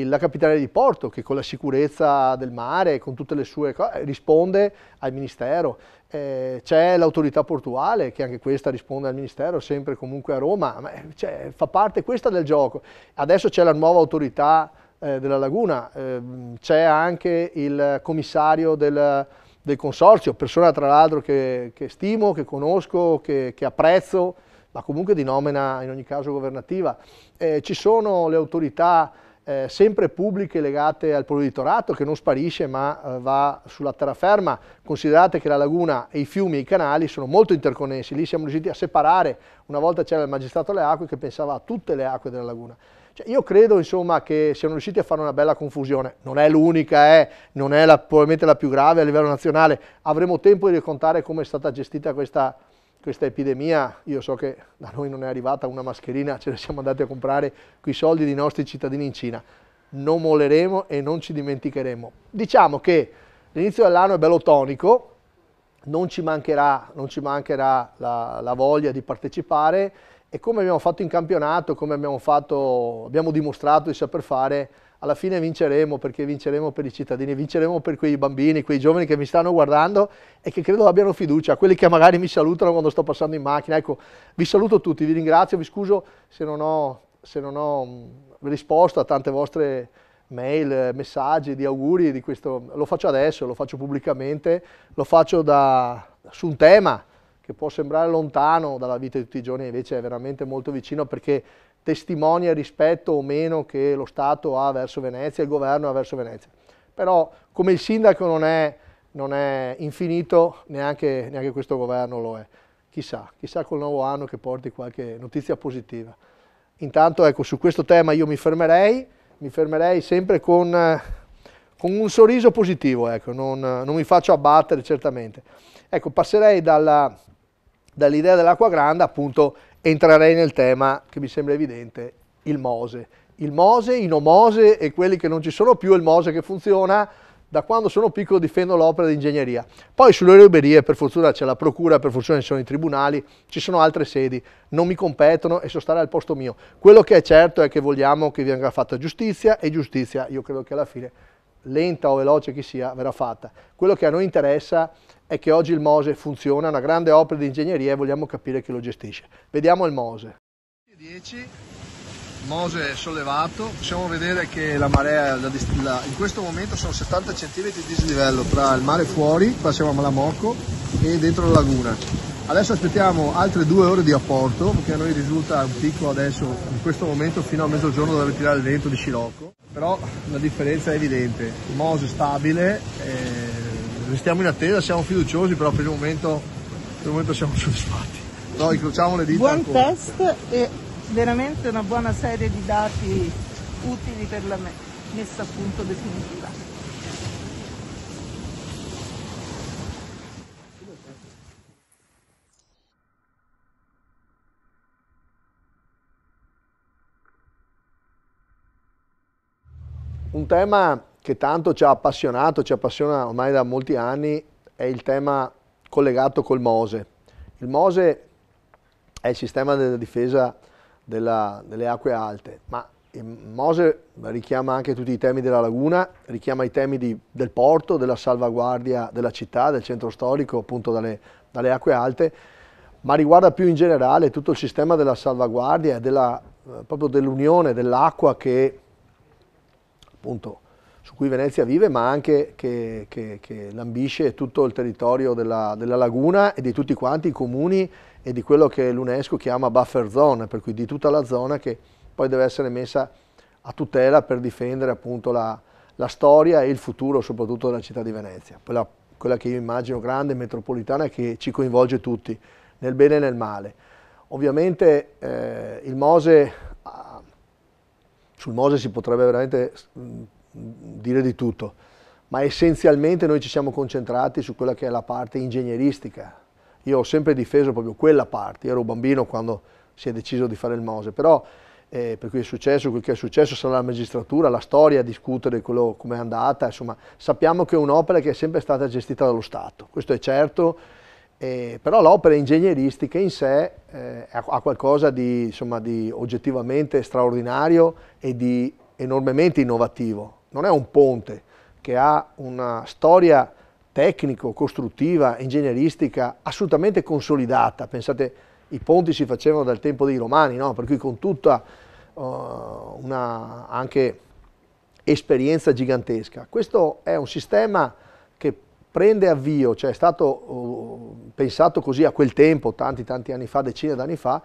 la capitale di Porto che con la sicurezza del mare, con tutte le sue cose, eh, risponde al Ministero. Eh, c'è l'autorità portuale che anche questa risponde al Ministero, sempre comunque a Roma, ma eh, cioè, fa parte questa del gioco. Adesso c'è la nuova autorità eh, della laguna, eh, c'è anche il commissario del, del, consorzio, persona tra l'altro che, che, stimo, che conosco, che, che apprezzo, ma comunque di nomina in ogni caso governativa. Eh, ci sono le autorità eh, sempre pubbliche legate al prolitorato che non sparisce ma eh, va sulla terraferma. Considerate che la laguna e i fiumi e i canali sono molto interconnessi, lì siamo riusciti a separare, una volta c'era il magistrato Le acque che pensava a tutte le acque della laguna. Cioè, io credo insomma, che siamo riusciti a fare una bella confusione, non è l'unica, eh, non è la, probabilmente la più grave a livello nazionale, avremo tempo di raccontare come è stata gestita questa questa epidemia, io so che da noi non è arrivata una mascherina, ce la siamo andati a comprare con i soldi dei nostri cittadini in Cina, non moleremo e non ci dimenticheremo. Diciamo che l'inizio dell'anno è bello tonico, non ci mancherà, non ci mancherà la, la, voglia di partecipare e come abbiamo fatto in campionato, come abbiamo, fatto, abbiamo dimostrato di saper fare, alla fine vinceremo perché vinceremo per i cittadini, vinceremo per quei bambini, quei giovani che mi stanno guardando e che credo abbiano fiducia, quelli che magari mi salutano quando sto passando in macchina. Ecco, vi saluto tutti, vi ringrazio, vi scuso se non ho, se non ho risposto a tante vostre mail, messaggi di auguri di questo. Lo faccio adesso, lo faccio pubblicamente, lo faccio da, su un tema che può sembrare lontano dalla vita di tutti i giorni, invece è veramente molto vicino perché testimonia rispetto o meno che lo Stato ha verso Venezia, il governo ha verso Venezia. Però come il sindaco non è, non è infinito, neanche, neanche questo governo lo è. Chissà, chissà col nuovo anno che porti qualche notizia positiva. Intanto ecco, su questo tema io mi fermerei, mi fermerei sempre con, con un sorriso positivo, ecco, non, non, mi faccio abbattere certamente. Ecco, passerei dall'idea dell'acqua grande appunto entrerei nel tema che mi sembra evidente, il Mose. Il Mose, i nomose e quelli che non ci sono più, il Mose che funziona, da quando sono piccolo difendo l'opera di ingegneria. Poi sulle ruberie, per fortuna c'è la procura, per fortuna ci sono i tribunali, ci sono altre sedi, non mi competono e so stare al posto mio. Quello che è certo è che vogliamo che venga fatta giustizia e giustizia, io credo che alla fine lenta o veloce che sia, verrà fatta. Quello che a noi interessa è che oggi il MOSE funziona, una grande opera di ingegneria e vogliamo capire chi lo gestisce. Vediamo il MOSE. 10, MOSE è sollevato, possiamo vedere che la marea la, la, in questo momento sono 70 cm di dislivello tra il mare fuori, qua siamo a Malamocco, e dentro la laguna. Adesso aspettiamo altre due ore di apporto, perché a noi risulta un picco adesso, in questo momento, fino a mezzogiorno da tirare il vento di Scirocco. Però la differenza è evidente, Mose stabile, eh, restiamo in attesa, siamo fiduciosi, però per il momento, per il momento siamo soddisfatti. No, incrociamo le dita. Buon ancora. test e veramente una buona serie di dati utili per la messa a punto definitiva. Un tema che tanto ci ha appassionato, ci appassiona ormai da molti anni, è il tema collegato col MOSE. Il MOSE è il sistema della difesa della, delle acque alte, ma il MOSE richiama anche tutti i temi della laguna, richiama i temi di, del porto, della salvaguardia della città, del centro storico, appunto dalle, dalle acque alte, ma riguarda più in generale tutto il sistema della salvaguardia e della, eh, proprio dell'unione dell'acqua che appunto, su cui Venezia vive, ma anche che, che, che lambisce tutto il territorio della, della, laguna e di tutti quanti i comuni e di quello che l'UNESCO chiama buffer zone, per cui di tutta la zona che poi deve essere messa a tutela per difendere appunto la, la storia e il futuro soprattutto della città di Venezia, quella, quella che io immagino grande, metropolitana, che ci coinvolge tutti, nel bene e nel male. Ovviamente eh, il Mose sul Mose si potrebbe veramente mm, dire di tutto, ma essenzialmente noi ci siamo concentrati su quella che è la parte ingegneristica. Io ho sempre difeso proprio quella parte, io ero bambino quando si è deciso di fare il Mose, però eh, per cui è successo quel che è successo, sarà la magistratura, la storia a discutere quello come è andata, insomma sappiamo che è un'opera che è sempre stata gestita dallo Stato, questo è certo, eh, però l'opera ingegneristica in sé eh, ha qualcosa di, insomma, di, oggettivamente straordinario e di enormemente innovativo. Non è un ponte che ha una storia tecnico, costruttiva, ingegneristica assolutamente consolidata. Pensate, i ponti si facevano dal tempo dei romani, no? per cui con tutta uh, una anche esperienza gigantesca. Questo è un sistema che prende avvio, cioè è stato uh, pensato così a quel tempo, tanti tanti anni fa, decine d'anni fa,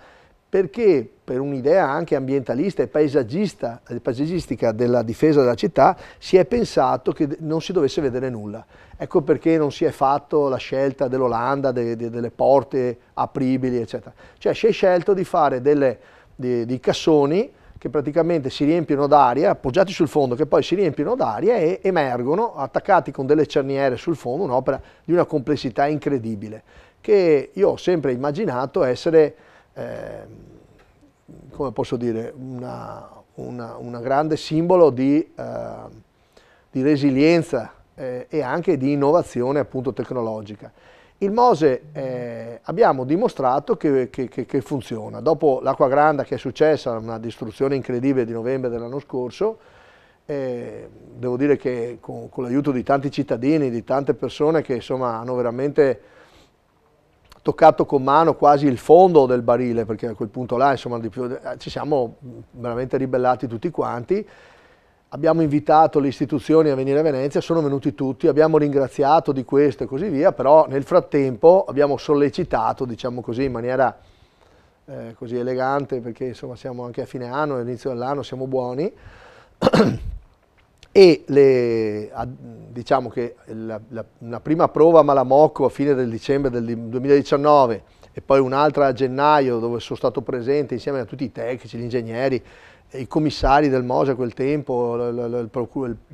perché per un'idea anche ambientalista e eh, paesaggistica della difesa della città si è pensato che non si dovesse vedere nulla. Ecco perché non si è fatto la scelta dell'Olanda, de, de, delle porte apribili, eccetera. Cioè si è scelto di fare dei cassoni che praticamente si riempiono d'aria, appoggiati sul fondo, che poi si riempiono d'aria e emergono attaccati con delle cerniere sul fondo, un'opera di una complessità incredibile, che io ho sempre immaginato essere, eh, come posso dire, un grande simbolo di, eh, di resilienza eh, e anche di innovazione appunto tecnologica. Il Mose eh, abbiamo dimostrato che, che, che funziona. Dopo l'acqua grande che è successa, una distruzione incredibile di novembre dell'anno scorso, eh, devo dire che con, con l'aiuto di tanti cittadini, di tante persone che insomma hanno veramente toccato con mano quasi il fondo del barile, perché a quel punto là insomma, più, eh, ci siamo veramente ribellati tutti quanti abbiamo invitato le istituzioni a venire a Venezia, sono venuti tutti, abbiamo ringraziato di questo e così via, però nel frattempo abbiamo sollecitato, diciamo così, in maniera eh, così elegante, perché insomma siamo anche a fine anno, all'inizio dell'anno siamo buoni, e le, diciamo che la, la, una prima prova a Malamocco a fine del dicembre del 2019 e poi un'altra a gennaio dove sono stato presente insieme a tutti i tecnici, gli ingegneri, i commissari del MOSE a quel tempo, il,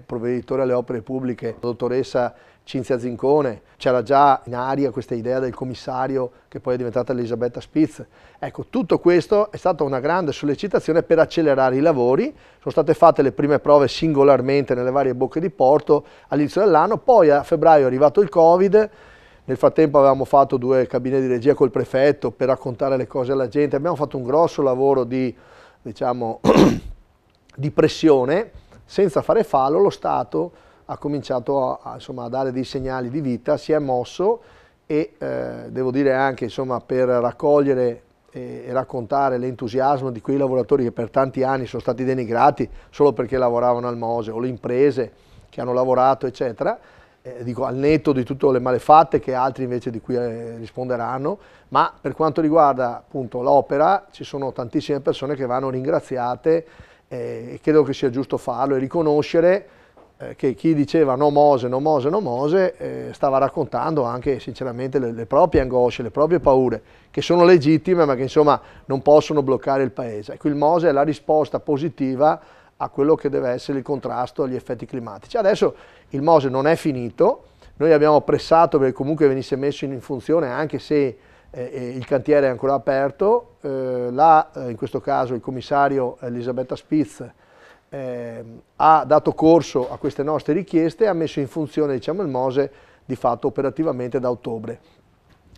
provveditore alle opere pubbliche, la dottoressa Cinzia Zincone, c'era già in aria questa idea del commissario che poi è diventata Elisabetta Spitz. Ecco, tutto questo è stata una grande sollecitazione per accelerare i lavori, sono state fatte le prime prove singolarmente nelle varie bocche di porto all'inizio dell'anno, poi a febbraio è arrivato il Covid, nel frattempo avevamo fatto due cabine di regia col prefetto per raccontare le cose alla gente, abbiamo fatto un grosso lavoro di diciamo, di pressione, senza fare fallo lo Stato ha cominciato a, a, insomma, a dare dei segnali di vita, si è mosso e eh, devo dire anche insomma, per raccogliere e, e raccontare l'entusiasmo di quei lavoratori che per tanti anni sono stati denigrati solo perché lavoravano al Mose o le imprese che hanno lavorato eccetera, eh, dico, al netto di tutte le malefatte che altri invece di qui eh, risponderanno, ma per quanto riguarda l'opera ci sono tantissime persone che vanno ringraziate eh, e credo che sia giusto farlo e riconoscere eh, che chi diceva no Mose, no Mose, no Mose eh, stava raccontando anche sinceramente le, le proprie angosce, le proprie paure, che sono legittime ma che insomma non possono bloccare il paese. Ecco, il Mose è la risposta positiva a quello che deve essere il contrasto agli effetti climatici. Adesso il MOSE non è finito, noi abbiamo pressato perché comunque venisse messo in funzione anche se eh, eh il cantiere è ancora aperto, eh, là eh, in questo caso il commissario Elisabetta Spitz eh, ha dato corso a queste nostre richieste e ha messo in funzione diciamo, il MOSE di fatto operativamente da ottobre.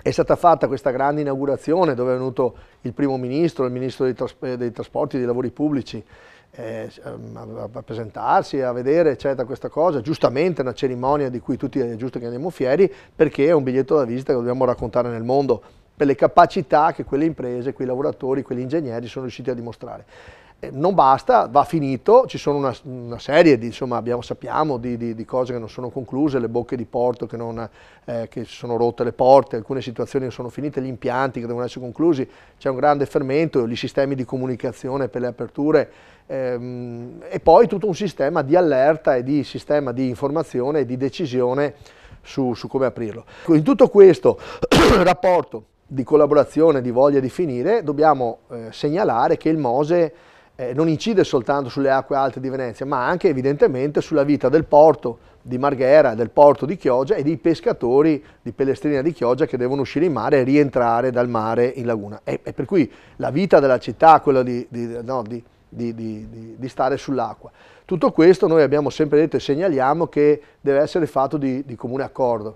È stata fatta questa grande inaugurazione dove è venuto il primo ministro, il ministro dei, tras dei trasporti e dei lavori pubblici, eh, ehm, a, presentarsi, a vedere eccetera, questa cosa, giustamente una cerimonia di cui tutti è giusto che andiamo fieri perché è un biglietto da visita che dobbiamo raccontare nel mondo per le capacità che quelle imprese, quei lavoratori, quegli ingegneri sono riusciti a dimostrare. Eh, non basta, va finito, ci sono una, una serie di, insomma, abbiamo, sappiamo di, di, di, cose che non sono concluse, le bocche di porto che, non, eh, che sono rotte le porte, alcune situazioni che sono finite, gli impianti che devono essere conclusi, c'è un grande fermento, i sistemi di comunicazione per le aperture ehm, e poi tutto un sistema di allerta e di sistema di informazione e di decisione su, su come aprirlo. In tutto questo rapporto di collaborazione, di voglia di finire, dobbiamo eh, segnalare che il Mose eh, non incide soltanto sulle acque alte di Venezia, ma anche evidentemente sulla vita del porto di Marghera, del porto di Chioggia e dei pescatori di Pellestrina di Chioggia che devono uscire in mare e rientrare dal mare in laguna. E, e per cui la vita della città, quella di, di, no, di, di stare sull'acqua. Tutto questo noi abbiamo sempre detto e segnaliamo che deve essere fatto di comune accordo.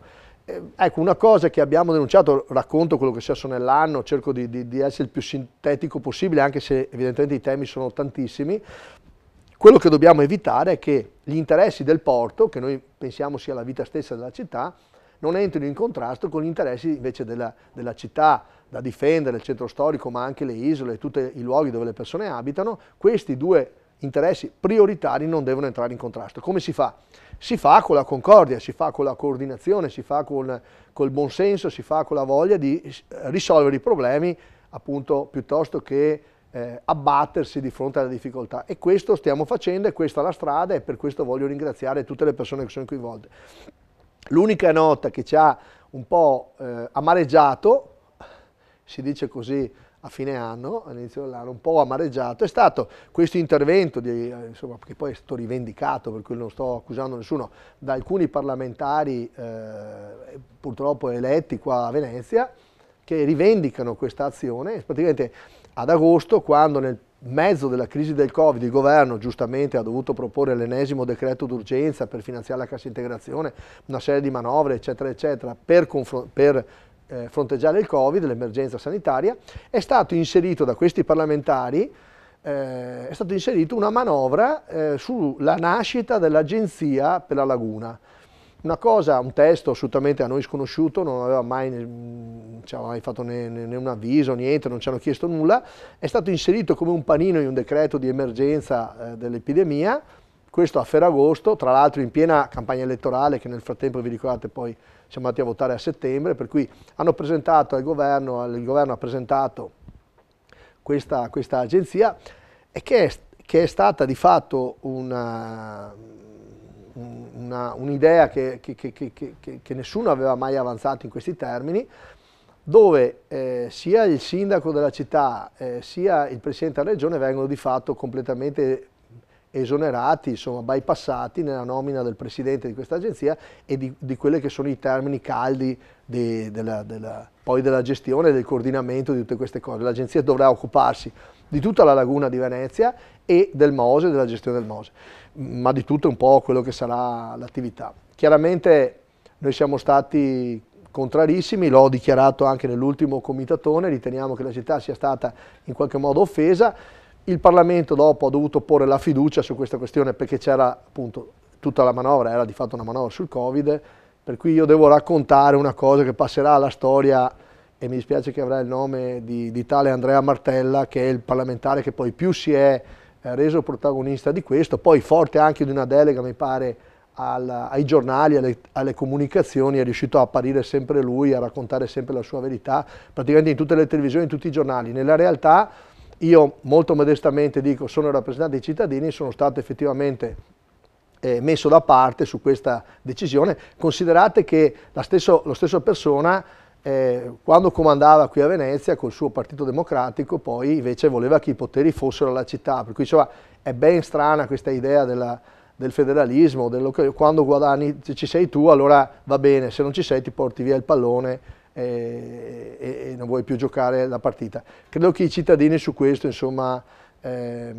Eh, ecco, una cosa che abbiamo denunciato, racconto quello che sia nell'anno, cerco di, di, di, essere il più sintetico possibile, anche se evidentemente i temi sono tantissimi. Quello che dobbiamo evitare è che gli interessi del porto, che noi pensiamo sia la vita stessa della città, non entrino in contrasto con gli interessi invece della, della città da difendere, il centro storico, ma anche le isole, tutti i luoghi dove le persone abitano. Questi due interessi prioritari non devono entrare in contrasto. Come si fa? Si fa con la concordia, si fa con la coordinazione, si fa con, col buonsenso, si fa con la voglia di eh, risolvere i problemi appunto piuttosto che eh, abbattersi di fronte alle difficoltà e questo stiamo facendo e questa è la strada e per questo voglio ringraziare tutte le persone che sono coinvolte. L'unica nota che ci ha un po' eh, amareggiato, si dice così a fine anno, all'inizio dell'anno, un po' amareggiato, è stato questo intervento, di, eh, insomma, che poi è stato rivendicato, per cui non sto accusando nessuno, da alcuni parlamentari eh, purtroppo eletti qua a Venezia, che rivendicano questa azione, praticamente ad agosto, quando nel mezzo della crisi del Covid il governo giustamente ha dovuto proporre l'ennesimo decreto d'urgenza per finanziare la cassa integrazione, una serie di manovre, eccetera, eccetera, per, confrontare, eh, fronteggiare il Covid, l'emergenza sanitaria, è stato inserito da questi parlamentari eh, è stata inserita una manovra eh, sulla nascita dell'Agenzia per la Laguna. Una cosa, un testo assolutamente a noi sconosciuto, non aveva mai, non mm, mai fatto né, né, un avviso, niente, non ci hanno chiesto nulla, è stato inserito come un panino in un decreto di emergenza eh, dell'epidemia, questo a Ferragosto, tra l'altro in piena campagna elettorale che nel frattempo vi ricordate poi siamo andati a votare a settembre, per cui hanno presentato al governo, il governo ha presentato questa, questa agenzia e che è, che è, stata di fatto un'idea un che, che, che, nessuno aveva mai avanzato in questi termini, dove eh, sia il sindaco della città eh, sia il presidente della regione vengono di fatto completamente esonerati, insomma bypassati nella nomina del presidente di questa agenzia e di, di quelli che sono i termini caldi di, della, della, poi della gestione, del coordinamento di tutte queste cose. L'agenzia dovrà occuparsi di tutta la laguna di Venezia e del Mose, della gestione del Mose, ma di tutto un po' quello che sarà l'attività. Chiaramente noi siamo stati contrarissimi, l'ho dichiarato anche nell'ultimo comitatone, riteniamo che la città sia stata in qualche modo offesa, il Parlamento dopo ha dovuto porre la fiducia su questa questione perché c'era appunto tutta la manovra, era di fatto una manovra sul Covid, per cui io devo raccontare una cosa che passerà alla storia e mi dispiace che avrà il nome di, di tale Andrea Martella che è il parlamentare che poi più si è eh, reso protagonista di questo, poi forte anche di una delega mi pare al, ai giornali, alle, alle, comunicazioni, è riuscito a apparire sempre lui, a raccontare sempre la sua verità, praticamente in tutte le televisioni, in tutti i giornali. Nella realtà io molto modestamente dico sono il rappresentante dei cittadini, sono stato effettivamente eh, messo da parte su questa decisione. Considerate che la, stesso, la stessa persona eh, quando comandava qui a Venezia col suo partito democratico poi invece voleva che i poteri fossero alla città, per cui insomma è ben strana questa idea della, del federalismo, quando guadagni, se ci sei tu allora va bene, se non ci sei ti porti via il pallone e, e, non vuoi più giocare la partita. Credo che i cittadini su questo insomma, eh,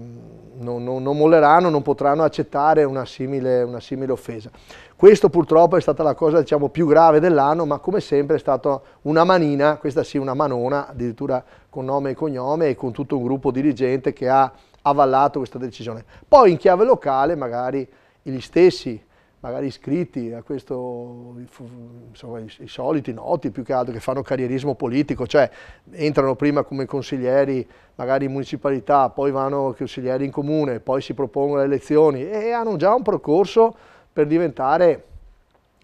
non, non, non, molleranno, non potranno accettare una simile, una simile, offesa. Questo purtroppo è stata la cosa diciamo, più grave dell'anno, ma come sempre è stata una manina, questa sì una manona, addirittura con nome e cognome e con tutto un gruppo dirigente che ha avallato questa decisione. Poi in chiave locale magari gli stessi magari iscritti a questo, insomma, i, i, soliti noti più che altro che fanno carrierismo politico, cioè entrano prima come consiglieri magari in municipalità, poi vanno consiglieri in comune, poi si propongono le elezioni e hanno già un percorso per diventare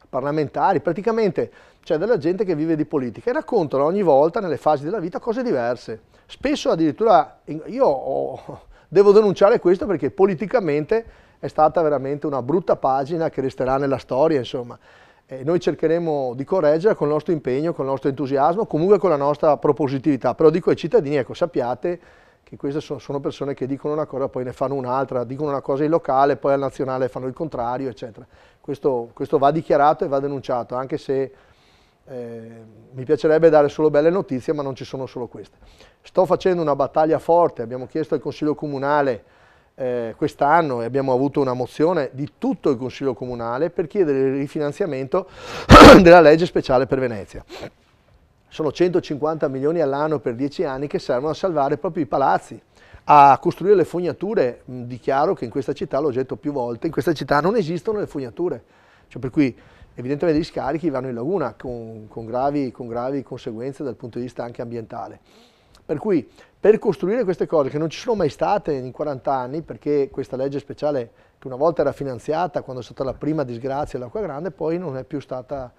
parlamentari, praticamente c'è cioè della gente che vive di politica e raccontano ogni volta nelle fasi della vita cose diverse, spesso addirittura io ho, devo denunciare questo perché politicamente è stata veramente una brutta pagina che resterà nella storia, insomma. E noi cercheremo di correggere con il nostro impegno, con il nostro entusiasmo, comunque con la nostra propositività, però dico ai cittadini, ecco, sappiate che queste sono persone che dicono una cosa, poi ne fanno un'altra, dicono una cosa in locale, poi al nazionale fanno il contrario, eccetera. Questo, questo va dichiarato e va denunciato, anche se eh, mi piacerebbe dare solo belle notizie, ma non ci sono solo queste. Sto facendo una battaglia forte, abbiamo chiesto al Consiglio Comunale eh, quest'anno abbiamo avuto una mozione di tutto il Consiglio Comunale per chiedere il rifinanziamento della legge speciale per Venezia. Sono 150 milioni all'anno per 10 anni che servono a salvare proprio i palazzi, a costruire le fognature. Mm, dichiaro che in questa città, l'ho detto più volte, in questa città non esistono le fognature. Cioè, per cui evidentemente gli scarichi vanno in laguna con, con, gravi, con gravi conseguenze dal punto di vista anche ambientale. Per cui per costruire queste cose che non ci sono mai state in 40 anni, perché questa legge speciale che una volta era finanziata quando è stata la prima disgrazia dell'acqua grande, poi non è più stata,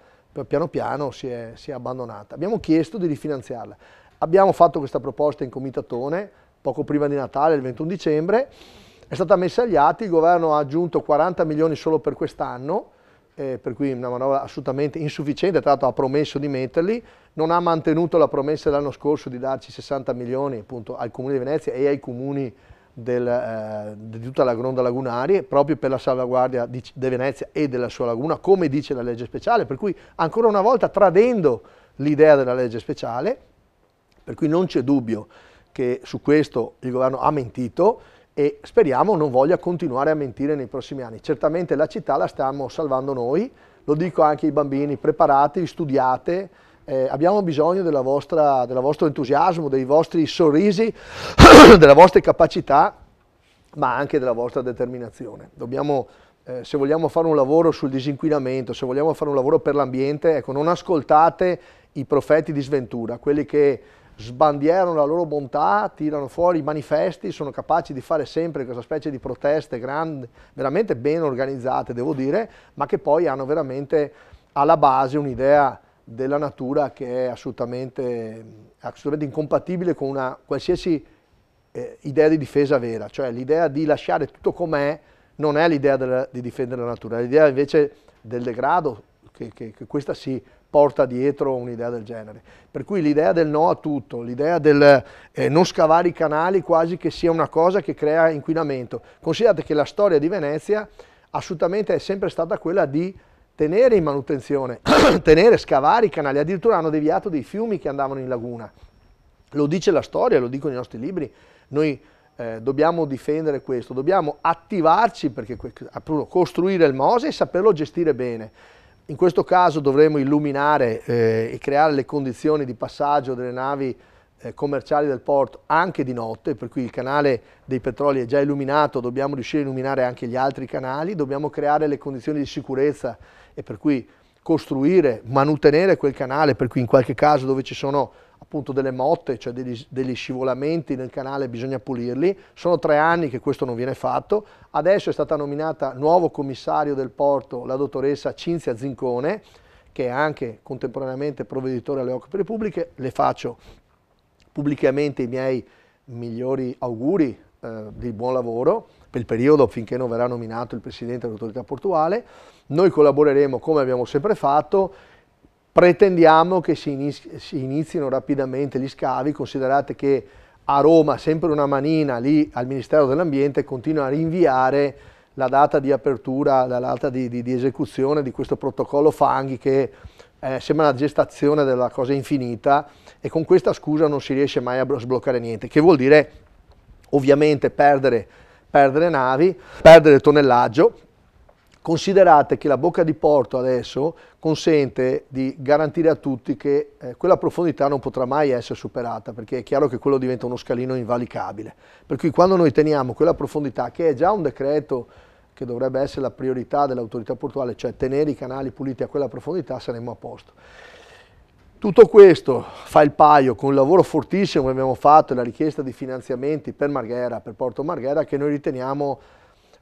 piano piano si è, si è abbandonata. Abbiamo chiesto di rifinanziarla. Abbiamo fatto questa proposta in comitatone poco prima di Natale, il 21 dicembre, è stata messa agli atti, il governo ha aggiunto 40 milioni solo per quest'anno, eh, per cui una manovra assolutamente insufficiente, tra l'altro ha promesso di metterli, non ha mantenuto la promessa dell'anno scorso di darci 60 milioni appunto, al Comune di Venezia e ai comuni del, eh, di tutta la Gronda Lagunari proprio per la salvaguardia di, di Venezia e della sua laguna, come dice la legge speciale, per cui ancora una volta tradendo l'idea della legge speciale, per cui non c'è dubbio che su questo il governo ha mentito, e speriamo non voglia continuare a mentire nei prossimi anni. Certamente la città la stiamo salvando noi, lo dico anche ai bambini, preparatevi, studiate, eh, abbiamo bisogno del vostro entusiasmo, dei vostri sorrisi, della vostra capacità, ma anche della vostra determinazione. Dobbiamo, eh, se vogliamo fare un lavoro sul disinquinamento, se vogliamo fare un lavoro per l'ambiente, ecco, non ascoltate i profeti di sventura, quelli che sbandierano la loro bontà, tirano fuori i manifesti, sono capaci di fare sempre questa specie di proteste grandi, veramente ben organizzate, devo dire, ma che poi hanno veramente alla base un'idea della natura che è assolutamente, assolutamente incompatibile con una qualsiasi eh, idea di difesa vera, cioè l'idea di lasciare tutto com'è non è l'idea di difendere la natura, è l'idea invece del degrado che, che, che questa si porta dietro un'idea del genere. Per cui l'idea del no a tutto, l'idea del eh, non scavare i canali quasi che sia una cosa che crea inquinamento. Considerate che la storia di Venezia assolutamente è sempre stata quella di tenere in manutenzione, tenere, scavare i canali, addirittura hanno deviato dei fiumi che andavano in laguna. Lo dice la storia, lo dicono i nostri libri. Noi eh, dobbiamo difendere questo, dobbiamo attivarci perché costruire il Mose e saperlo gestire bene. In questo caso dovremo illuminare eh, e creare le condizioni di passaggio delle navi eh, commerciali del porto anche di notte, per cui il canale dei petroli è già illuminato, dobbiamo riuscire a illuminare anche gli altri canali, dobbiamo creare le condizioni di sicurezza e per cui costruire, mantenere quel canale, per cui in qualche caso dove ci sono appunto delle motte, cioè degli, degli, scivolamenti nel canale, bisogna pulirli. Sono tre anni che questo non viene fatto. Adesso è stata nominata nuovo commissario del porto la dottoressa Cinzia Zincone, che è anche contemporaneamente provveditore alle opere pubbliche. Le faccio pubblicamente i miei migliori auguri eh, di buon lavoro per il periodo finché non verrà nominato il presidente dell'autorità portuale. Noi collaboreremo come abbiamo sempre fatto Pretendiamo che si, inizi, si inizino rapidamente gli scavi, considerate che a Roma sempre una manina lì al Ministero dell'Ambiente continua a rinviare la data di apertura, la data di, di, di esecuzione di questo protocollo fanghi che eh, sembra una gestazione della cosa infinita e con questa scusa non si riesce mai a sbloccare niente, che vuol dire ovviamente perdere, perdere navi, perdere tonnellaggio, Considerate che la bocca di porto adesso consente di garantire a tutti che eh, quella profondità non potrà mai essere superata perché è chiaro che quello diventa uno scalino invalicabile. Per cui quando noi teniamo quella profondità, che è già un decreto che dovrebbe essere la priorità dell'autorità portuale, cioè tenere i canali puliti a quella profondità, saremmo a posto. Tutto questo fa il paio con il lavoro fortissimo che abbiamo fatto e la richiesta di finanziamenti per Marghera, per Porto Marghera, che noi riteniamo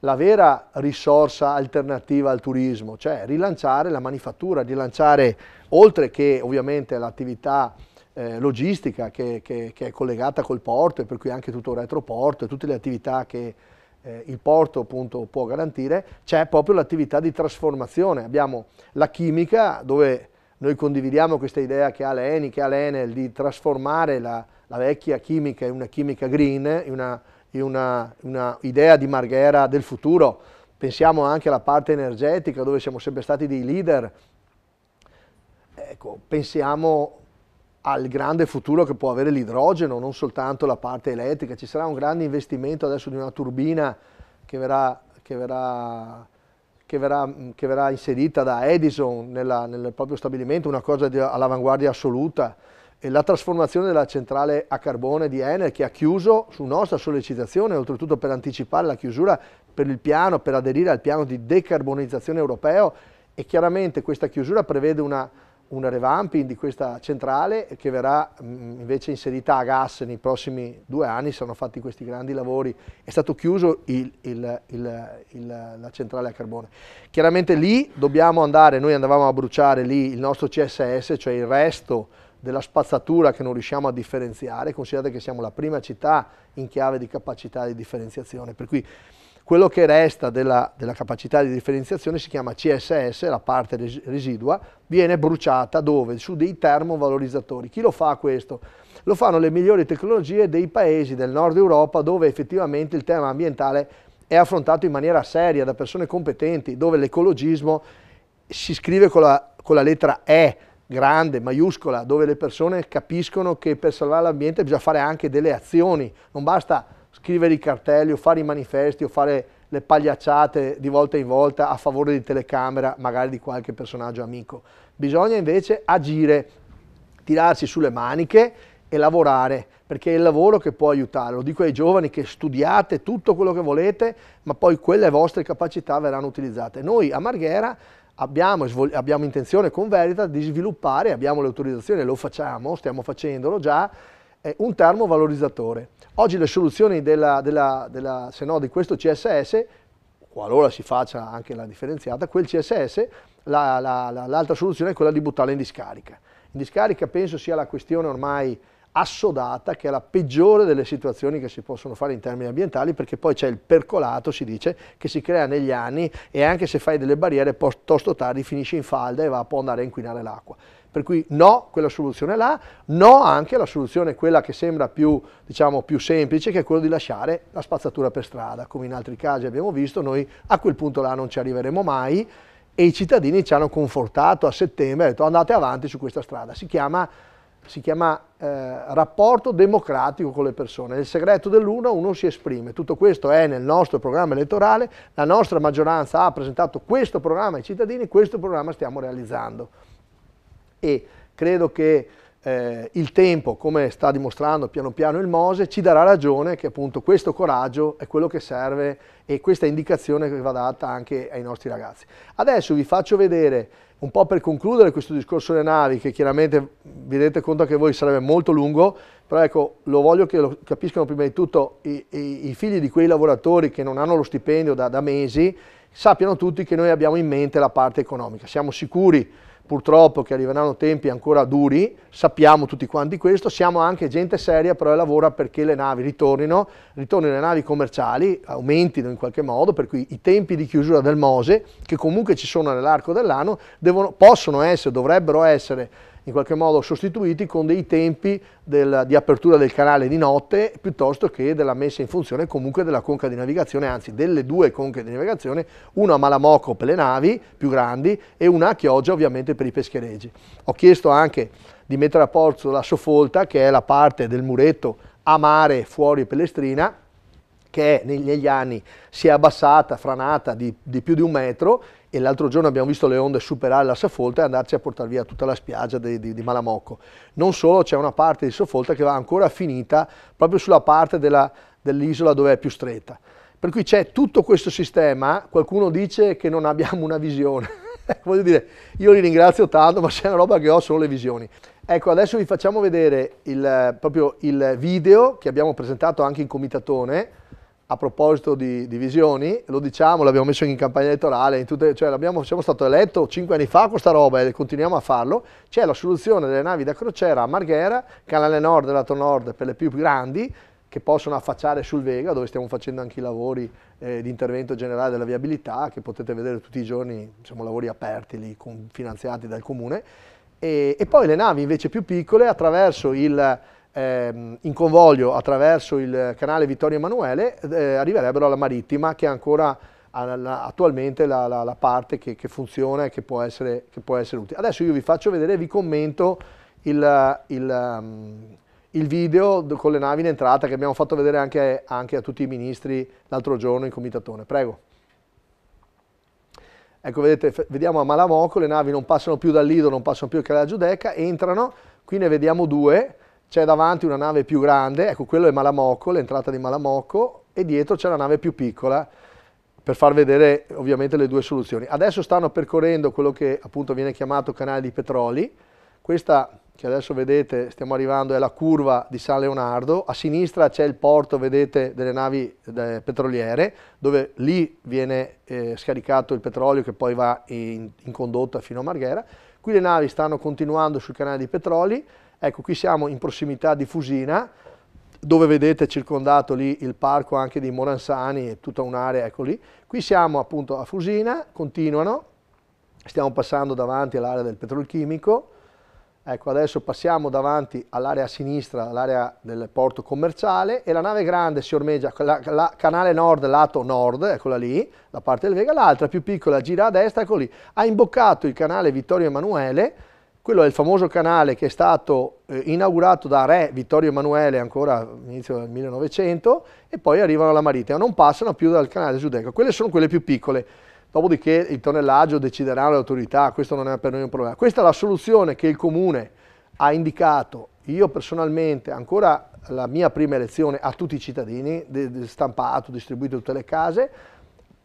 la vera risorsa alternativa al turismo, cioè rilanciare la manifattura, rilanciare oltre che ovviamente l'attività eh, logistica che, che, che, è collegata col porto e per cui anche tutto il retroporto e tutte le attività che eh, il porto appunto può garantire, c'è proprio l'attività di trasformazione. Abbiamo la chimica dove noi condividiamo questa idea che ha l'ENI, che ha l'Enel di trasformare la, la vecchia chimica in una chimica green, in una una, una idea di Marghera del futuro, pensiamo anche alla parte energetica dove siamo sempre stati dei leader, ecco, pensiamo al grande futuro che può avere l'idrogeno, non soltanto la parte elettrica, ci sarà un grande investimento adesso di una turbina che verrà, che verrà, che verrà, che verrà inserita da Edison nella, nel proprio stabilimento, una cosa all'avanguardia assoluta, la trasformazione della centrale a carbone di Enel che ha chiuso su nostra sollecitazione, oltretutto per anticipare la chiusura per il piano, per aderire al piano di decarbonizzazione europeo e chiaramente questa chiusura prevede una, una revamping di questa centrale che verrà mh, mm, invece inserita a gas nei prossimi due anni, saranno fatti questi grandi lavori, è stato chiuso il, il, il, la centrale a carbone. Chiaramente lì dobbiamo andare, noi andavamo a bruciare lì il nostro CSS, cioè il resto della spazzatura che non riusciamo a differenziare, considerate che siamo la prima città in chiave di capacità di differenziazione, per cui quello che resta della, della capacità di differenziazione si chiama CSS, la parte res residua, viene bruciata dove? Su dei termovalorizzatori. Chi lo fa questo? Lo fanno le migliori tecnologie dei paesi del nord Europa dove effettivamente il tema ambientale è affrontato in maniera seria da persone competenti, dove l'ecologismo si scrive con la, con la lettera E, grande, maiuscola, dove le persone capiscono che per salvare l'ambiente bisogna fare anche delle azioni, non basta scrivere i cartelli o fare i manifesti o fare le pagliacciate di volta in volta a favore di telecamera, magari di qualche personaggio amico. Bisogna invece agire, tirarsi sulle maniche e lavorare, perché è il lavoro che può aiutare. Lo dico ai giovani che studiate tutto quello che volete, ma poi quelle vostre capacità verranno utilizzate. Noi a Marghera Abbiamo, abbiamo, intenzione con Verita di sviluppare, abbiamo le autorizzazioni, lo facciamo, stiamo facendolo già, eh, un termovalorizzatore. Oggi le soluzioni della, della, della, no, di questo CSS, qualora si faccia anche la differenziata, quel CSS, l'altra la, la, la, soluzione è quella di buttarla in discarica. In discarica penso sia la questione ormai assodata, che è la peggiore delle situazioni che si possono fare in termini ambientali, perché poi c'è il percolato, si dice, che si crea negli anni e anche se fai delle barriere, piuttosto tardi finisce in falda e va, può andare a inquinare l'acqua. Per cui no quella soluzione là, no anche la soluzione quella che sembra più, diciamo, più semplice, che è quella di lasciare la spazzatura per strada. Come in altri casi abbiamo visto, noi a quel punto là non ci arriveremo mai e i cittadini ci hanno confortato a settembre, e detto andate avanti su questa strada. Si chiama si chiama eh, rapporto democratico con le persone. Nel segreto dell'uno uno si esprime. Tutto questo è nel nostro programma elettorale, la nostra maggioranza ha presentato questo programma ai cittadini, questo programma stiamo realizzando. E credo che eh, il tempo, come sta dimostrando piano piano il Mose, ci darà ragione che appunto questo coraggio è quello che serve e questa indicazione che va data anche ai nostri ragazzi. Adesso vi faccio vedere un po' per concludere questo discorso delle navi, che chiaramente vi rendete conto che voi sarebbe molto lungo, però ecco, lo voglio che lo capiscano prima di tutto i, i, i figli di quei lavoratori che non hanno lo stipendio da, da mesi, sappiano tutti che noi abbiamo in mente la parte economica. Siamo sicuri purtroppo che arriveranno tempi ancora duri, sappiamo tutti quanti questo, siamo anche gente seria però lavora perché le navi ritornino, ritornino le navi commerciali, aumentino in qualche modo, per cui i tempi di chiusura del Mose, che comunque ci sono nell'arco dell'anno, possono essere, dovrebbero essere in qualche modo sostituiti con dei tempi del, di apertura del canale di notte piuttosto che della messa in funzione comunque della conca di navigazione, anzi delle due conche di navigazione, una a Malamocco per le navi più grandi e una a Chioggia ovviamente per i peschereggi. Ho chiesto anche di mettere a posto la sofolta che è la parte del muretto a mare fuori Pellestrina che negli anni si è abbassata, franata di, di più di un metro e l'altro giorno abbiamo visto le onde superare la Saffolta e andarci a portare via tutta la spiaggia di, di, di Malamocco. Non solo, c'è una parte di Saffolta che va ancora finita proprio sulla parte dell'isola dove è più stretta. Per cui c'è tutto questo sistema, qualcuno dice che non abbiamo una visione. Voglio dire, io li ringrazio tanto, ma c'è una roba che ho, sono le visioni. Ecco, adesso vi facciamo vedere il, proprio il video che abbiamo presentato anche in comitatone, a proposito di, di, visioni, lo diciamo, l'abbiamo messo in campagna elettorale, in tutte, cioè siamo stati eletti cinque anni fa con sta roba e continuiamo a farlo, c'è la soluzione delle navi da crociera a Marghera, canale nord e lato nord per le più grandi, che possono affacciare sul Vega, dove stiamo facendo anche i lavori eh, di intervento generale della viabilità, che potete vedere tutti i giorni, diciamo, lavori aperti lì, con, finanziati dal comune, e, e poi le navi invece più piccole attraverso il Ehm, in convoglio attraverso il canale Vittorio Emanuele eh, arriverebbero alla Marittima che è ancora attualmente la, la, la parte che, che, funziona e che può, essere, che può essere utile. Adesso io vi faccio vedere, vi commento il, il, um, il video con le navi in entrata che abbiamo fatto vedere anche, anche a tutti i ministri l'altro giorno in comitatone. Prego. Ecco, vedete, vediamo a Malamoco, le navi non passano più dal Lido, non passano più al canale Giudecca, entrano, qui ne vediamo due, c'è davanti una nave più grande, ecco quello è Malamocco, l'entrata di Malamocco, e dietro c'è la nave più piccola, per far vedere ovviamente le due soluzioni. Adesso stanno percorrendo quello che appunto viene chiamato canale di petroli, questa che adesso vedete stiamo arrivando è la curva di San Leonardo, a sinistra c'è il porto vedete delle navi eh, petroliere dove lì viene eh, scaricato il petrolio che poi va in, in condotta fino a Marghera, qui le navi stanno continuando sul canale di petroli, Ecco, qui siamo in prossimità di Fusina, dove vedete circondato lì il parco anche di Moransani e tutta un'area, ecco lì. Qui siamo appunto a Fusina, continuano, stiamo passando davanti all'area del petrolchimico, ecco adesso passiamo davanti all'area a sinistra, all'area del porto commerciale e la nave grande si ormeggia, la, la, canale nord, lato nord, eccola lì, la parte del Vega, l'altra più piccola gira a destra, ecco lì, ha imboccato il canale Vittorio Emanuele, quello è il famoso canale che è stato eh, inaugurato da Re Vittorio Emanuele ancora all'inizio del 1900 e poi arrivano alla Maritima, non passano più dal canale Giudecco. Quelle sono quelle più piccole, dopodiché il tonnellaggio decideranno le autorità, questo non è per noi un problema. Questa è la soluzione che il Comune ha indicato, io personalmente ancora la mia prima elezione a tutti i cittadini, stampato, distribuito in tutte le case,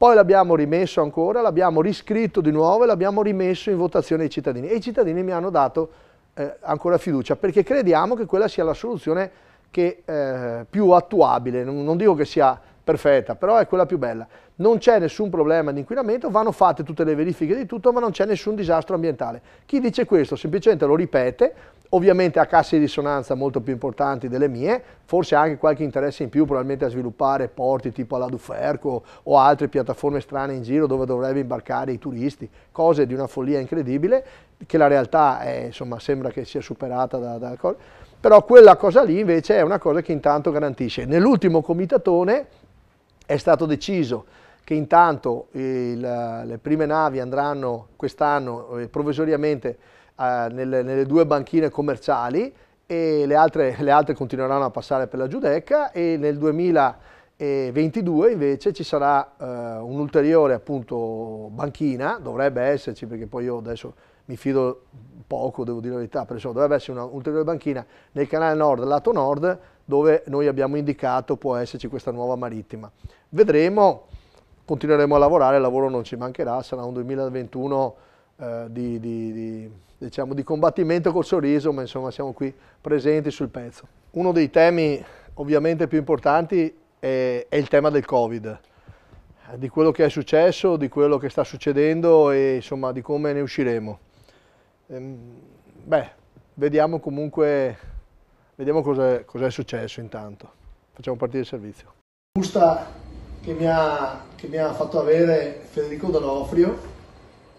poi l'abbiamo rimesso ancora, l'abbiamo riscritto di nuovo e l'abbiamo rimesso in votazione ai cittadini. E i cittadini mi hanno dato eh, ancora fiducia, perché crediamo che quella sia la soluzione che, eh, più attuabile, non, non dico che sia perfetta, però è quella più bella. Non c'è nessun problema di inquinamento, vanno fatte tutte le verifiche di tutto, ma non c'è nessun disastro ambientale. Chi dice questo semplicemente lo ripete, ovviamente ha casse di risonanza molto più importanti delle mie, forse anche qualche interesse in più probabilmente a sviluppare porti tipo alla Duferco o altre piattaforme strane in giro dove dovrebbe imbarcare i turisti, cose di una follia incredibile che la realtà è, insomma, sembra che sia superata da, da però quella cosa lì invece è una cosa che intanto garantisce. Nell'ultimo comitatone è stato deciso che intanto il, le prime navi andranno quest'anno eh, provvisoriamente eh, nelle, nelle, due banchine commerciali e le altre, le altre continueranno a passare per la Giudecca e nel 2022 invece ci sarà eh, un'ulteriore appunto banchina, dovrebbe esserci perché poi io adesso mi fido poco, devo dire la verità, però insomma, dovrebbe essere un'ulteriore banchina nel canale nord, lato nord, dove noi abbiamo indicato può esserci questa nuova marittima. Vedremo, continueremo a lavorare, il lavoro non ci mancherà, sarà un 2021 eh, di, di, di diciamo, di combattimento col sorriso, ma insomma siamo qui presenti sul pezzo. Uno dei temi ovviamente più importanti è, è il tema del Covid, di quello che è successo, di quello che sta succedendo e insomma di come ne usciremo. Ehm, beh, vediamo comunque, vediamo cos'è cos successo intanto. Facciamo partire il servizio. Busta che mi ha, che mi ha fatto avere Federico D'Onofrio,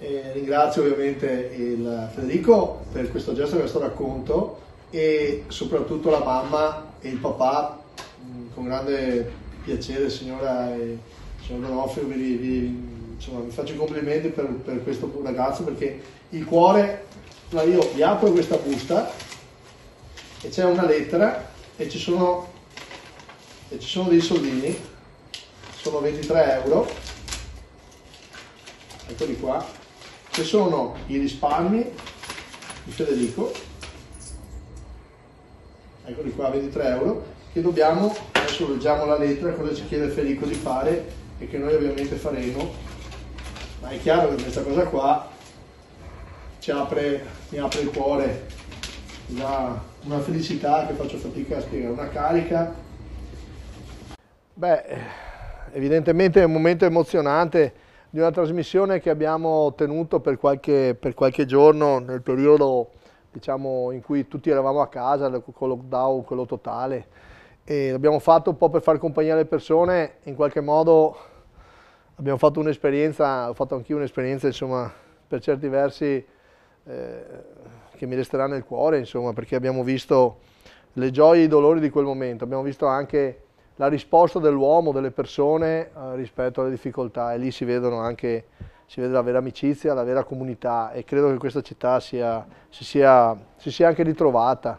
eh, ringrazio ovviamente il Federico per questo gesto e questo racconto e soprattutto la mamma e il papà, mm, con grande piacere signora e signor Donofrio, vi, vi, insomma, vi faccio i complimenti per, per, questo ragazzo perché il cuore, io vi apro questa busta e c'è una lettera e ci sono, e ci sono dei soldini, sono 23 euro, eccoli qua, che sono i risparmi di Federico, eccoli qua, 23 euro, che dobbiamo, adesso leggiamo la lettera, cosa ci chiede Federico di fare e che noi ovviamente faremo, ma è chiaro che questa cosa qua ci apre, mi apre il cuore, da una felicità che faccio fatica a spiegare, una carica. Beh, evidentemente è un momento emozionante di una trasmissione che abbiamo tenuto per qualche, per qualche giorno nel periodo diciamo, in cui tutti eravamo a casa con lockdown, quello totale. E l'abbiamo fatto un po' per far compagnia alle persone, in qualche modo abbiamo fatto un'esperienza, ho fatto anch'io un'esperienza insomma per certi versi eh, che mi resterà nel cuore insomma perché abbiamo visto le gioie e i dolori di quel momento, abbiamo visto anche la risposta dell'uomo, delle persone eh, rispetto alle difficoltà e lì si vedono anche si vede la vera amicizia, la vera comunità e credo che questa città sia, si, sia, si sia anche ritrovata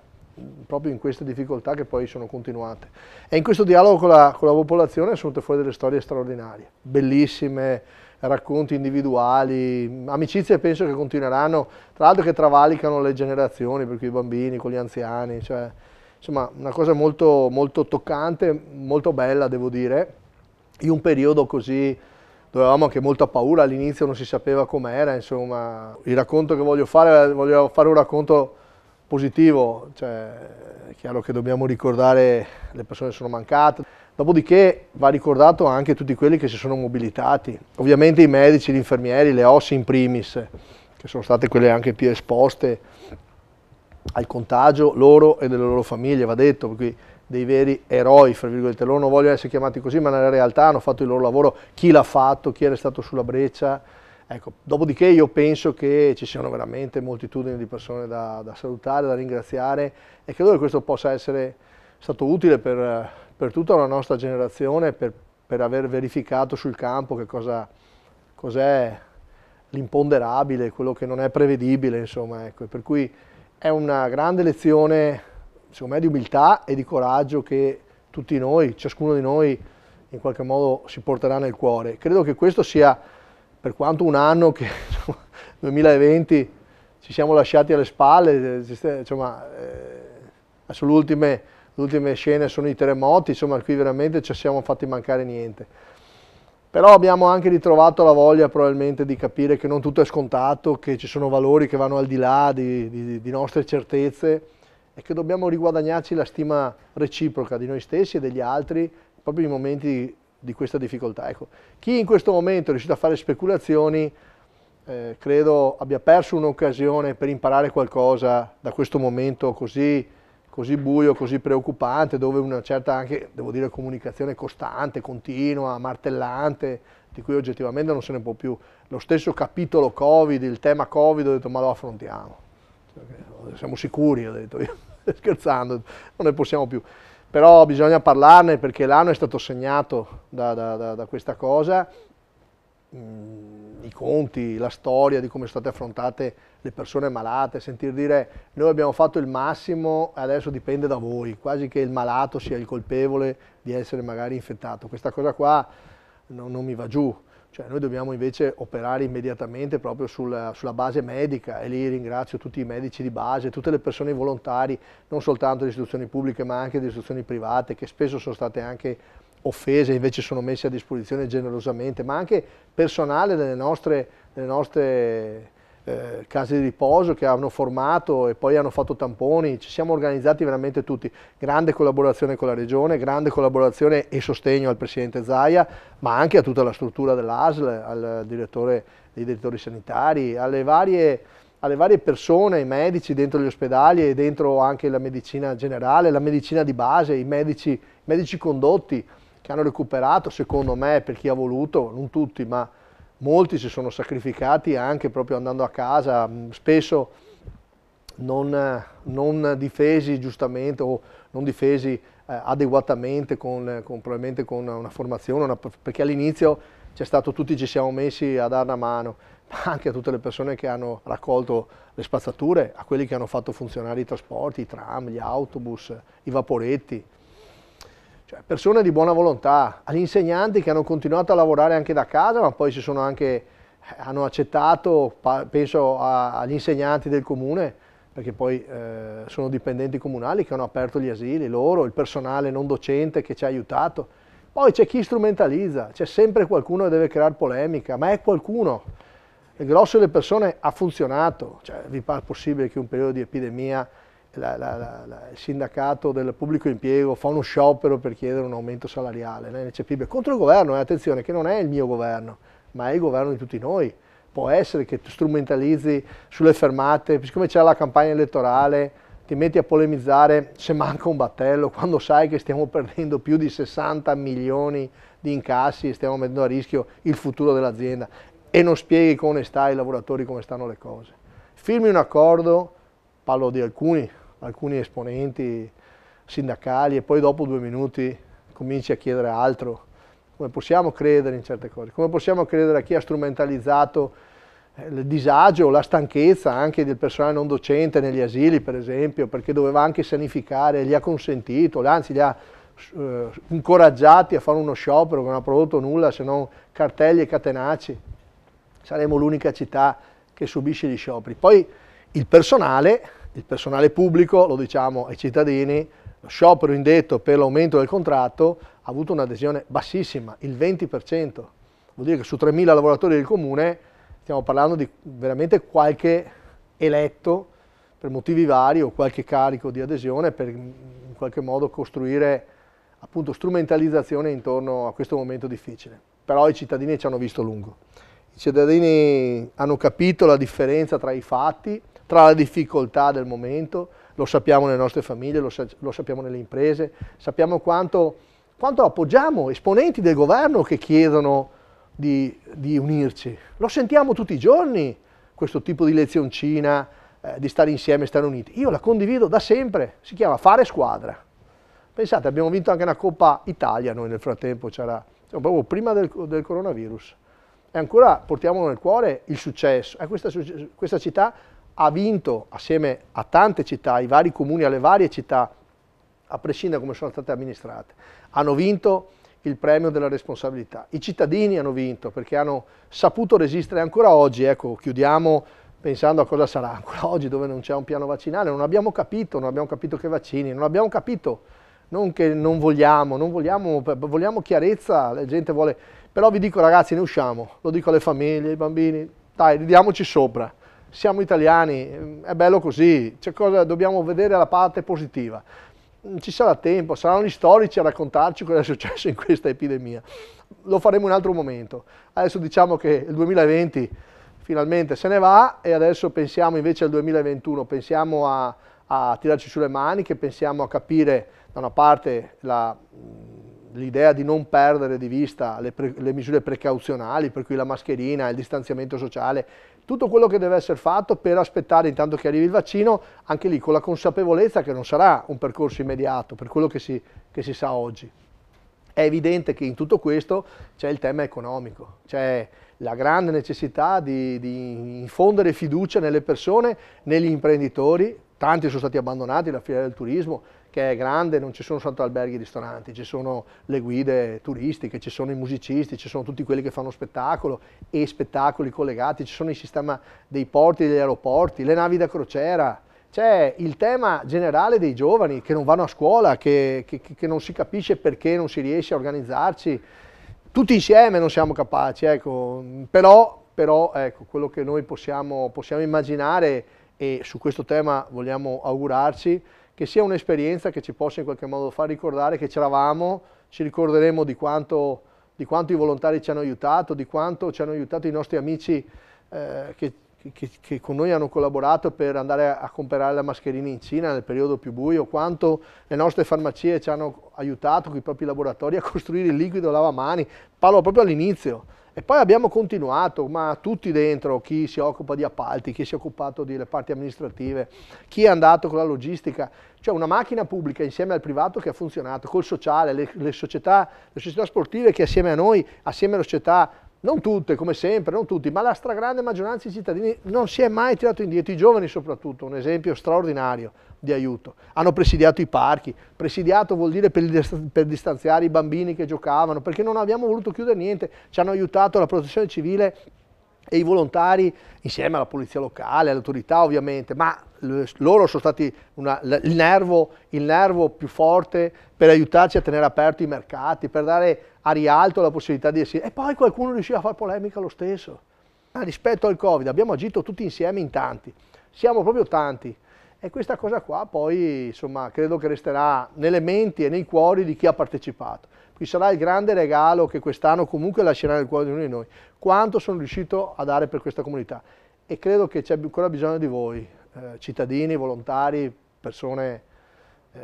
proprio in queste difficoltà che poi sono continuate. E in questo dialogo con la, con la popolazione sono venute fuori delle storie straordinarie, bellissime, racconti individuali, amicizie penso che continueranno, tra l'altro che travalicano le generazioni, per cui i bambini con gli anziani, cioè insomma una cosa molto, molto toccante, molto bella devo dire, in un periodo così dove avevamo anche molta paura, all'inizio non si sapeva com'era, insomma il racconto che voglio fare, voglio fare un racconto positivo, cioè è chiaro che dobbiamo ricordare le persone che sono mancate, dopodiché va ricordato anche tutti quelli che si sono mobilitati, ovviamente i medici, gli infermieri, le OSI in primis, che sono state quelle anche più esposte, al contagio loro e delle loro famiglie, va detto, per dei veri eroi, fra virgolette, loro non vogliono essere chiamati così, ma nella realtà hanno fatto il loro lavoro, chi l'ha fatto, chi era stato sulla breccia, ecco, dopodiché io penso che ci siano veramente moltitudini di persone da, da salutare, da ringraziare e credo che questo possa essere stato utile per, per tutta la nostra generazione, per, per, aver verificato sul campo che cosa, cos'è l'imponderabile, quello che non è prevedibile, insomma, ecco, per cui è una grande lezione, secondo me, di umiltà e di coraggio che tutti noi, ciascuno di noi, in qualche modo si porterà nel cuore. Credo che questo sia, per quanto un anno che, insomma, 2020, ci siamo lasciati alle spalle, insomma, eh, le ultime scene sono i terremoti, insomma, qui veramente ci siamo fatti mancare niente però abbiamo anche ritrovato la voglia probabilmente di capire che non tutto è scontato, che ci sono valori che vanno al di là di, di, di, nostre certezze e che dobbiamo riguadagnarci la stima reciproca di noi stessi e degli altri proprio in momenti di questa difficoltà. Ecco, chi in questo momento è riuscito a fare speculazioni eh, credo abbia perso un'occasione per imparare qualcosa da questo momento così così buio, così preoccupante, dove una certa anche, devo dire, comunicazione costante, continua, martellante, di cui oggettivamente non se ne può più. Lo stesso capitolo Covid, il tema Covid, ho detto ma lo affrontiamo, cioè, oh, siamo sicuri, ho detto io, scherzando, non ne possiamo più. Però bisogna parlarne perché l'anno è stato segnato da, da, da, da questa cosa mh, i conti, la storia di come sono state affrontate le persone malate, sentir dire noi abbiamo fatto il massimo adesso dipende da voi, quasi che il malato sia il colpevole di essere magari infettato. Questa cosa qua no, non mi va giù. Cioè noi dobbiamo invece operare immediatamente proprio sulla, sulla, base medica e lì ringrazio tutti i medici di base, tutte le persone volontari, non soltanto le istituzioni pubbliche ma anche le istituzioni private che spesso sono state anche offese invece sono messe a disposizione generosamente, ma anche personale delle nostre, delle nostre eh, case di riposo che hanno formato e poi hanno fatto tamponi, ci siamo organizzati veramente tutti, grande collaborazione con la Regione, grande collaborazione e sostegno al Presidente Zaia, ma anche a tutta la struttura dell'ASL, al direttore dei direttori sanitari, alle varie alle varie persone, ai medici dentro gli ospedali e dentro anche la medicina generale, la medicina di base, i medici, i medici condotti, che hanno recuperato, secondo me, per chi ha voluto, non tutti, ma molti si sono sacrificati anche proprio andando a casa, mm, spesso non, eh, non difesi giustamente o non difesi eh, adeguatamente, con, con, probabilmente con una formazione, una, perché all'inizio c'è stato tutti ci siamo messi a dare una mano, ma anche a tutte le persone che hanno raccolto le spazzature, a quelli che hanno fatto funzionare i trasporti, i tram, gli autobus, i vaporetti. Cioè, persone di buona volontà, agli insegnanti che hanno continuato a lavorare anche da casa, ma poi si sono anche, eh, hanno accettato, penso a, agli insegnanti del comune, perché poi eh, sono dipendenti comunali che hanno aperto gli asili, loro, il personale non docente che ci ha aiutato. Poi c'è chi strumentalizza, c'è sempre qualcuno che deve creare polemica, ma è qualcuno. Il grosso delle persone ha funzionato, cioè, vi pare possibile che un periodo di epidemia la, la, la, il sindacato del pubblico impiego fa uno sciopero per chiedere un aumento salariale, non è ineccepibile, contro il governo, eh, attenzione, che non è il mio governo, ma è il governo di tutti noi. Può essere che tu strumentalizzi sulle fermate, siccome c'è la campagna elettorale, ti metti a polemizzare se manca un battello, quando sai che stiamo perdendo più di 60 milioni di incassi e stiamo mettendo a rischio il futuro dell'azienda e non spieghi con onestà ai lavoratori come stanno le cose. Firmi un accordo, parlo di alcuni alcuni esponenti sindacali e poi dopo due minuti cominci a chiedere altro. Come possiamo credere in certe cose? Come possiamo credere a chi ha strumentalizzato eh, il disagio, la stanchezza anche del personale non docente negli asili, per esempio, perché doveva anche sanificare, gli ha consentito, anzi li ha eh, incoraggiati a fare uno sciopero che non ha prodotto nulla se non cartelli e catenacci. Saremo l'unica città che subisce gli scioperi. Poi il personale il personale pubblico, lo diciamo ai cittadini, lo sciopero indetto per l'aumento del contratto ha avuto un'adesione bassissima, il 20%. Vuol dire che su 3.000 lavoratori del comune stiamo parlando di veramente qualche eletto per motivi vari o qualche carico di adesione per in qualche modo costruire appunto strumentalizzazione intorno a questo momento difficile. Però i cittadini ci hanno visto lungo. I cittadini hanno capito la differenza tra i fatti tra la difficoltà del momento, lo sappiamo nelle nostre famiglie, lo, sa lo sappiamo nelle imprese, sappiamo quanto, quanto, appoggiamo esponenti del governo che chiedono di, di, unirci. Lo sentiamo tutti i giorni, questo tipo di lezioncina, eh, di stare insieme, stare uniti. Io la condivido da sempre, si chiama fare squadra. Pensate, abbiamo vinto anche una Coppa Italia noi nel frattempo, c'era proprio prima del, del, coronavirus. E ancora portiamo nel cuore il successo. Eh, questa, questa città ha vinto assieme a tante città, ai vari comuni, alle varie città, a prescindere da come sono state amministrate, hanno vinto il premio della responsabilità. I cittadini hanno vinto perché hanno saputo resistere ancora oggi, ecco, chiudiamo pensando a cosa sarà ancora oggi dove non c'è un piano vaccinale, non abbiamo capito, non abbiamo capito che vaccini, non abbiamo capito, non che non vogliamo, non vogliamo, vogliamo chiarezza, la gente vuole, però vi dico ragazzi ne usciamo, lo dico alle famiglie, ai bambini, dai, ridiamoci sopra siamo italiani, mm, è bello così, cosa, dobbiamo vedere la parte positiva. Mm, ci sarà tempo, saranno gli storici a raccontarci cosa è successo in questa epidemia. Lo faremo in un altro momento. Adesso diciamo che il 2020 finalmente se ne va e adesso pensiamo invece al 2021, pensiamo a, a tirarci sulle maniche, pensiamo a capire da una parte la, mm, l'idea di non perdere di vista le, pre, le misure precauzionali, per cui la mascherina, il distanziamento sociale tutto quello che deve essere fatto per aspettare intanto che arrivi il vaccino, anche lì con la consapevolezza che non sarà un percorso immediato per quello che si, che si sa oggi. È evidente che in tutto questo c'è il tema economico, c'è la grande necessità di, di, infondere fiducia nelle persone, negli imprenditori, tanti sono stati abbandonati, la filiera del turismo, che è grande, non ci sono soltanto alberghi e ristoranti, ci sono le guide turistiche, ci sono i musicisti, ci sono tutti quelli che fanno spettacolo e spettacoli collegati, ci sono il sistema dei porti, degli aeroporti, le navi da crociera, c'è il tema generale dei giovani che non vanno a scuola, che, che, che, non si capisce perché non si riesce a organizzarci, tutti insieme non siamo capaci, ecco. però, però ecco, quello che noi possiamo, possiamo immaginare e su questo tema vogliamo augurarci che sia un'esperienza che ci possa in qualche modo far ricordare che c'eravamo, ci ricorderemo di quanto, di quanto, i volontari ci hanno aiutato, di quanto ci hanno aiutato i nostri amici eh, che, che, che, con noi hanno collaborato per andare a, a comprare la mascherina in Cina nel periodo più buio, quanto le nostre farmacie ci hanno aiutato con i propri laboratori a costruire il liquido lavamani, parlo proprio all'inizio, e poi abbiamo continuato, ma tutti dentro, chi si occupa di appalti, chi si è occupato delle parti amministrative, chi è andato con la logistica, cioè una macchina pubblica insieme al privato che ha funzionato, col sociale, le, le, società, le società sportive che assieme a noi, assieme alle società non tutte come sempre, non tutti, ma la stragrande maggioranza dei cittadini non si è mai tirato indietro, i giovani soprattutto, un esempio straordinario di aiuto. Hanno presidiato i parchi, presidiato vuol dire per, distanziare i bambini che giocavano, perché non abbiamo voluto chiudere niente, ci hanno aiutato la protezione civile e i volontari insieme alla polizia locale, all'autorità ovviamente, ma loro sono stati una, il, nervo, il nervo più forte per aiutarci a tenere aperti i mercati, per dare a rialto la possibilità di essere... E poi qualcuno riusciva a fare polemica lo stesso. Ma rispetto al Covid abbiamo agito tutti insieme in tanti, siamo proprio tanti. E questa cosa qua poi, insomma, credo che resterà nelle menti e nei cuori di chi ha partecipato. Qui sarà il grande regalo che quest'anno comunque lascerà nel cuore di ognuno di noi. Quanto sono riuscito a dare per questa comunità. E credo che c'è ancora bisogno di voi, eh, cittadini, volontari, persone eh,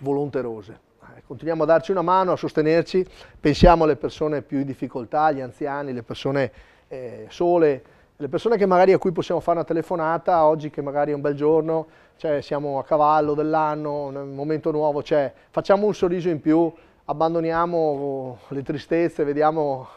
volonterose continuiamo a darci una mano, a sostenerci, pensiamo alle persone più in difficoltà, agli anziani, le persone eh, sole, le persone che magari a cui possiamo fare una telefonata, oggi che magari è un bel giorno, cioè siamo a cavallo dell'anno, un momento nuovo, cioè facciamo un sorriso in più, abbandoniamo le tristezze, vediamo,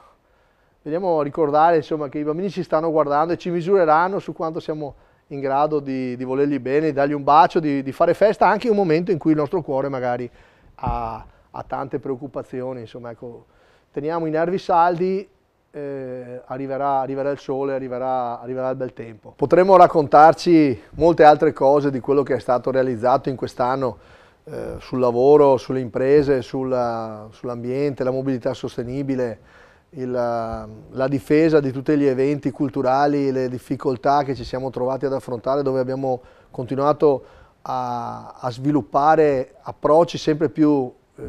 vediamo ricordare insomma, che i bambini ci stanno guardando e ci misureranno su quanto siamo in grado di, di volergli bene, di dargli un bacio, di, di fare festa anche in un momento in cui il nostro cuore magari ha, ha tante preoccupazioni, insomma ecco, teniamo i nervi saldi eh, arriverà, arriverà, il sole, arriverà, arriverà, il bel tempo. Potremmo raccontarci molte altre cose di quello che è stato realizzato in quest'anno eh, sul lavoro, sulle imprese, sull'ambiente, la mobilità sostenibile, il, la difesa di tutti gli eventi culturali, le difficoltà che ci siamo trovati ad affrontare dove abbiamo continuato a a, a sviluppare approcci sempre più eh,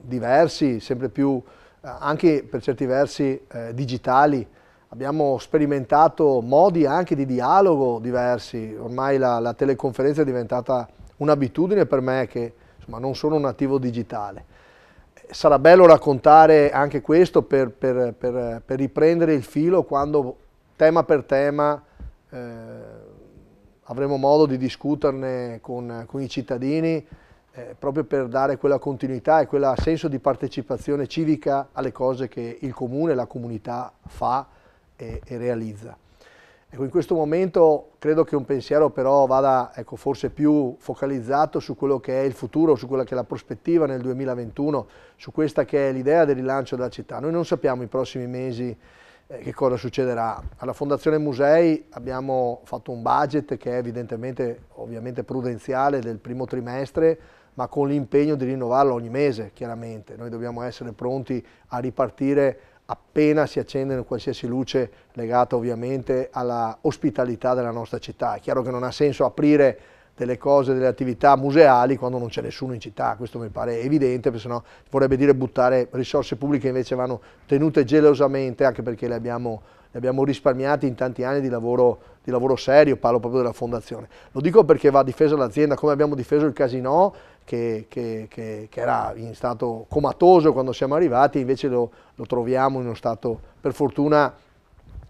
diversi, sempre più eh, anche per certi versi eh, digitali. Abbiamo sperimentato modi anche di dialogo diversi, ormai la, la teleconferenza è diventata un'abitudine per me che insomma, non sono un attivo digitale. Sarà bello raccontare anche questo per, per, per, per riprendere il filo quando tema per tema eh, avremo modo di discuterne con, con i cittadini eh, proprio per dare quella continuità e quel senso di partecipazione civica alle cose che il comune, la comunità fa e, e realizza. Ecco, in questo momento credo che un pensiero però vada ecco, forse più focalizzato su quello che è il futuro, su quella che è la prospettiva nel 2021, su questa che è l'idea del rilancio della città. Noi non sappiamo i prossimi mesi eh, che cosa succederà? Alla Fondazione Musei abbiamo fatto un budget che è evidentemente, ovviamente prudenziale del primo trimestre, ma con l'impegno di rinnovarlo ogni mese, chiaramente. Noi dobbiamo essere pronti a ripartire appena si accende qualsiasi luce legata ovviamente alla ospitalità della nostra città. È chiaro che non ha senso aprire delle cose, delle attività museali quando non c'è nessuno in città, questo mi pare evidente, perché sennò vorrebbe dire buttare risorse pubbliche invece vanno tenute gelosamente, anche perché le abbiamo, le abbiamo risparmiate in tanti anni di lavoro, di lavoro, serio, parlo proprio della fondazione. Lo dico perché va difesa l'azienda, come abbiamo difeso il casino, che, che, che, che, era in stato comatoso quando siamo arrivati, invece lo, lo troviamo in uno stato, per fortuna,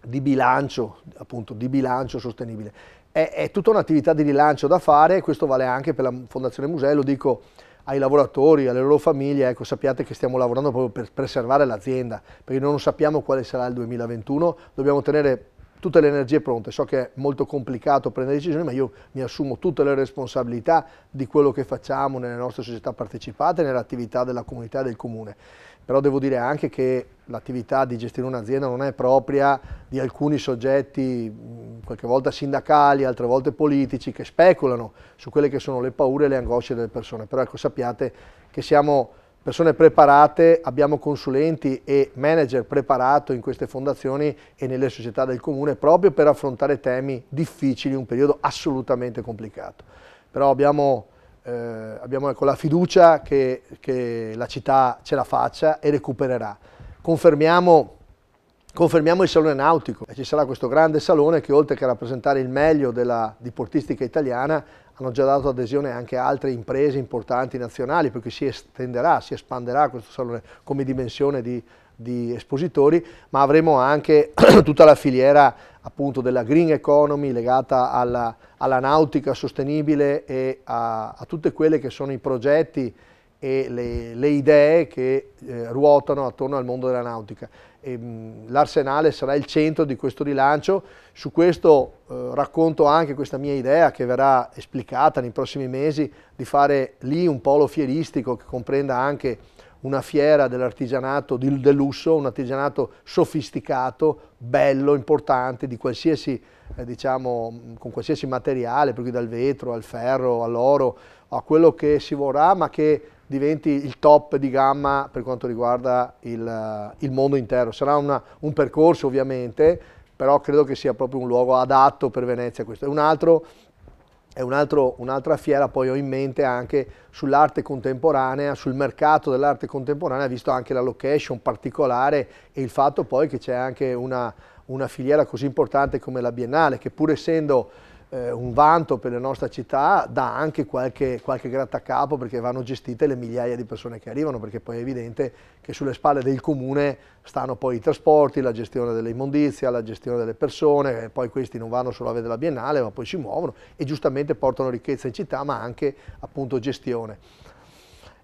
di bilancio, appunto, di bilancio sostenibile è, è tutta un'attività di rilancio da fare questo vale anche per la Fondazione Musei, lo dico ai lavoratori, alle loro famiglie, ecco, sappiate che stiamo lavorando proprio per preservare l'azienda, perché non sappiamo quale sarà il 2021, dobbiamo tenere tutte le energie pronte, so che è molto complicato prendere decisioni, ma io mi assumo tutte le responsabilità di quello che facciamo nelle nostre società partecipate, nell'attività della comunità e del comune però devo dire anche che l'attività di gestire un'azienda non è propria di alcuni soggetti, qualche volta sindacali, altre volte politici, che speculano su quelle che sono le paure e le angosce delle persone. Però ecco, sappiate che siamo persone preparate, abbiamo consulenti e manager preparato in queste fondazioni e nelle società del comune proprio per affrontare temi difficili, un periodo assolutamente complicato. Però abbiamo eh, abbiamo ecco, la fiducia che, che, la città ce la faccia e recupererà. Confermiamo, confermiamo il salone nautico e ci sarà questo grande salone che oltre che rappresentare il meglio della diportistica italiana hanno già dato adesione anche altre imprese importanti nazionali perché si estenderà, si espanderà questo salone come dimensione di, di espositori ma avremo anche tutta la filiera appunto della green economy legata alla, alla nautica sostenibile e a, a tutte quelle che sono i progetti e le, le idee che eh, ruotano attorno al mondo della nautica. Mm, L'Arsenale sarà il centro di questo rilancio, su questo eh, racconto anche questa mia idea che verrà esplicata nei prossimi mesi di fare lì un polo fieristico che comprenda anche una fiera dell'artigianato di, del lusso, un artigianato sofisticato, bello, importante, di qualsiasi, eh, diciamo, mm, con qualsiasi materiale, per dal vetro al ferro, all'oro, a quello che si vorrà, ma che diventi il top di gamma per quanto riguarda il, eh, il mondo intero. Sarà una, un percorso ovviamente, però credo che sia proprio un luogo adatto per Venezia questo. Un altro è un'altra fiera poi ho in mente anche sull'arte contemporanea, sul mercato dell'arte contemporanea, visto anche la location particolare e il fatto poi che c'è anche una, una filiera così importante come la Biennale, che pur essendo eh, un vanto per la nostra città, dà anche qualche, qualche, grattacapo perché vanno gestite le migliaia di persone che arrivano, perché poi è evidente che sulle spalle del comune stanno poi i trasporti, la gestione dell'immondizia, la gestione delle persone, e eh, poi questi non vanno solo a vedere la biennale, ma poi si muovono e giustamente portano ricchezza in città, ma anche appunto gestione.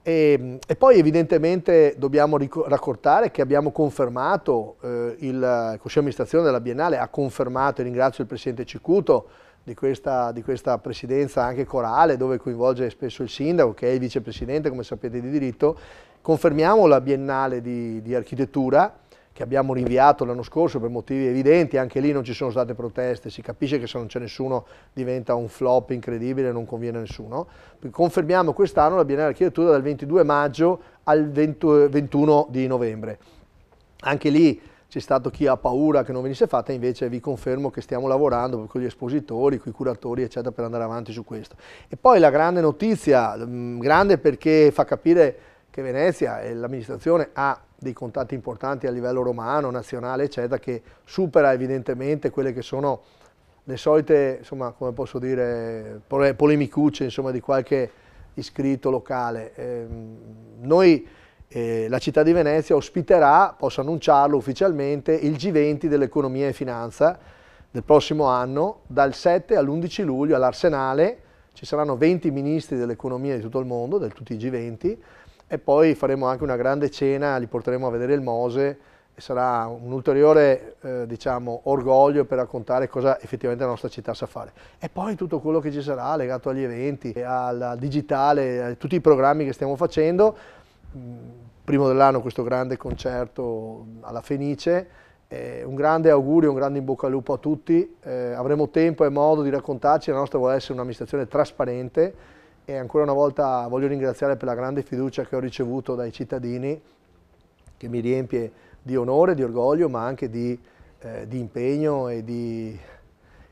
E, ehm, e poi evidentemente dobbiamo raccontare che abbiamo confermato, eh, il, il eh, Consiglio di amministrazione della Biennale ha confermato, e ringrazio il Presidente Cicuto, di questa, di questa, presidenza anche corale dove coinvolge spesso il sindaco che è il vicepresidente come sapete di diritto, confermiamo la biennale di, di architettura che abbiamo rinviato l'anno scorso per motivi evidenti, anche lì non ci sono state proteste, si capisce che se non c'è nessuno diventa un flop incredibile, non conviene a nessuno. Confermiamo quest'anno la Biennale Architettura dal 22 maggio al 20, 21 di novembre. Anche lì c'è stato chi ha paura che non venisse fatta, invece vi confermo che stiamo lavorando con gli espositori, con i curatori, eccetera, per andare avanti su questo. E poi la grande notizia, mm, grande perché fa capire che Venezia e l'amministrazione ha dei contatti importanti a livello romano, nazionale, eccetera, che supera evidentemente quelle che sono le solite, insomma, come posso dire, polemicucce, insomma, di qualche iscritto locale. Eh, noi eh, la città di Venezia ospiterà, posso annunciarlo ufficialmente, il G20 dell'economia e finanza del prossimo anno, dal 7 all'11 luglio all'Arsenale, ci saranno 20 ministri dell'economia di tutto il mondo, di tutti i G20, e poi faremo anche una grande cena, li porteremo a vedere il Mose, e sarà un ulteriore eh, diciamo, orgoglio per raccontare cosa effettivamente la nostra città sa fare. E poi tutto quello che ci sarà legato agli eventi, al digitale, a tutti i programmi che stiamo facendo, primo dell'anno questo grande concerto alla Fenice. Eh, un grande augurio, un grande in bocca al lupo a tutti. Eh, avremo tempo e modo di raccontarci, la nostra vuole essere un'amministrazione trasparente e ancora una volta voglio ringraziare per la grande fiducia che ho ricevuto dai cittadini che mi riempie di onore, di orgoglio, ma anche di, eh, di impegno e di,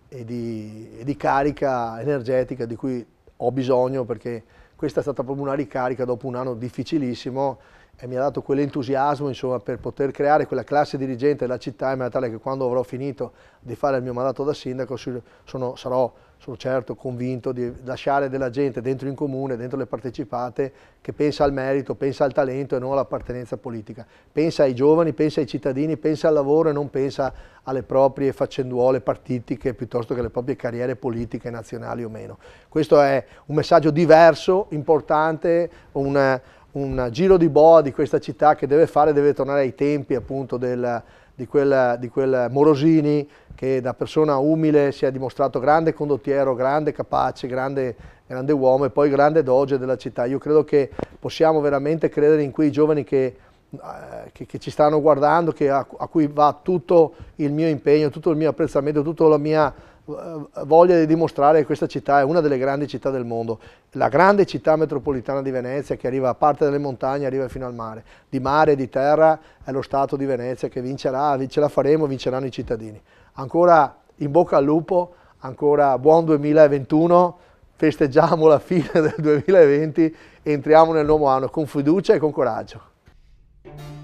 e, di, e di carica energetica di cui ho bisogno perché questa è stata proprio una ricarica dopo un anno difficilissimo e mi ha dato quell'entusiasmo insomma, per poter creare quella classe dirigente della città in maniera tale che quando avrò finito di fare il mio mandato da sindaco sono, sarò sono certo convinto di lasciare della gente dentro in comune, dentro le partecipate, che pensa al merito, pensa al talento e non all'appartenenza politica. Pensa ai giovani, pensa ai cittadini, pensa al lavoro e non pensa alle proprie faccenduole partitiche piuttosto che alle proprie carriere politiche nazionali o meno. Questo è un messaggio diverso, importante, un un giro di boa di questa città che deve fare, deve tornare ai tempi appunto del, di, quel, di, quel, Morosini che da persona umile si è dimostrato grande condottiero, grande capace, grande, grande uomo e poi grande doge della città. Io credo che possiamo veramente credere in quei giovani che eh, che, che, ci stanno guardando, che, a, a, cui va tutto il mio impegno, tutto il mio apprezzamento, tutta la mia eh, voglia di dimostrare che questa città è una delle grandi città del mondo, la grande città metropolitana di Venezia che arriva a parte delle montagne, arriva fino al mare, di mare e di terra è lo Stato di Venezia che vincerà, ce la faremo, vinceranno i cittadini. Ancora in bocca al lupo, ancora buon 2021, festeggiamo la fine del 2020, entriamo nel nuovo anno con fiducia e con coraggio.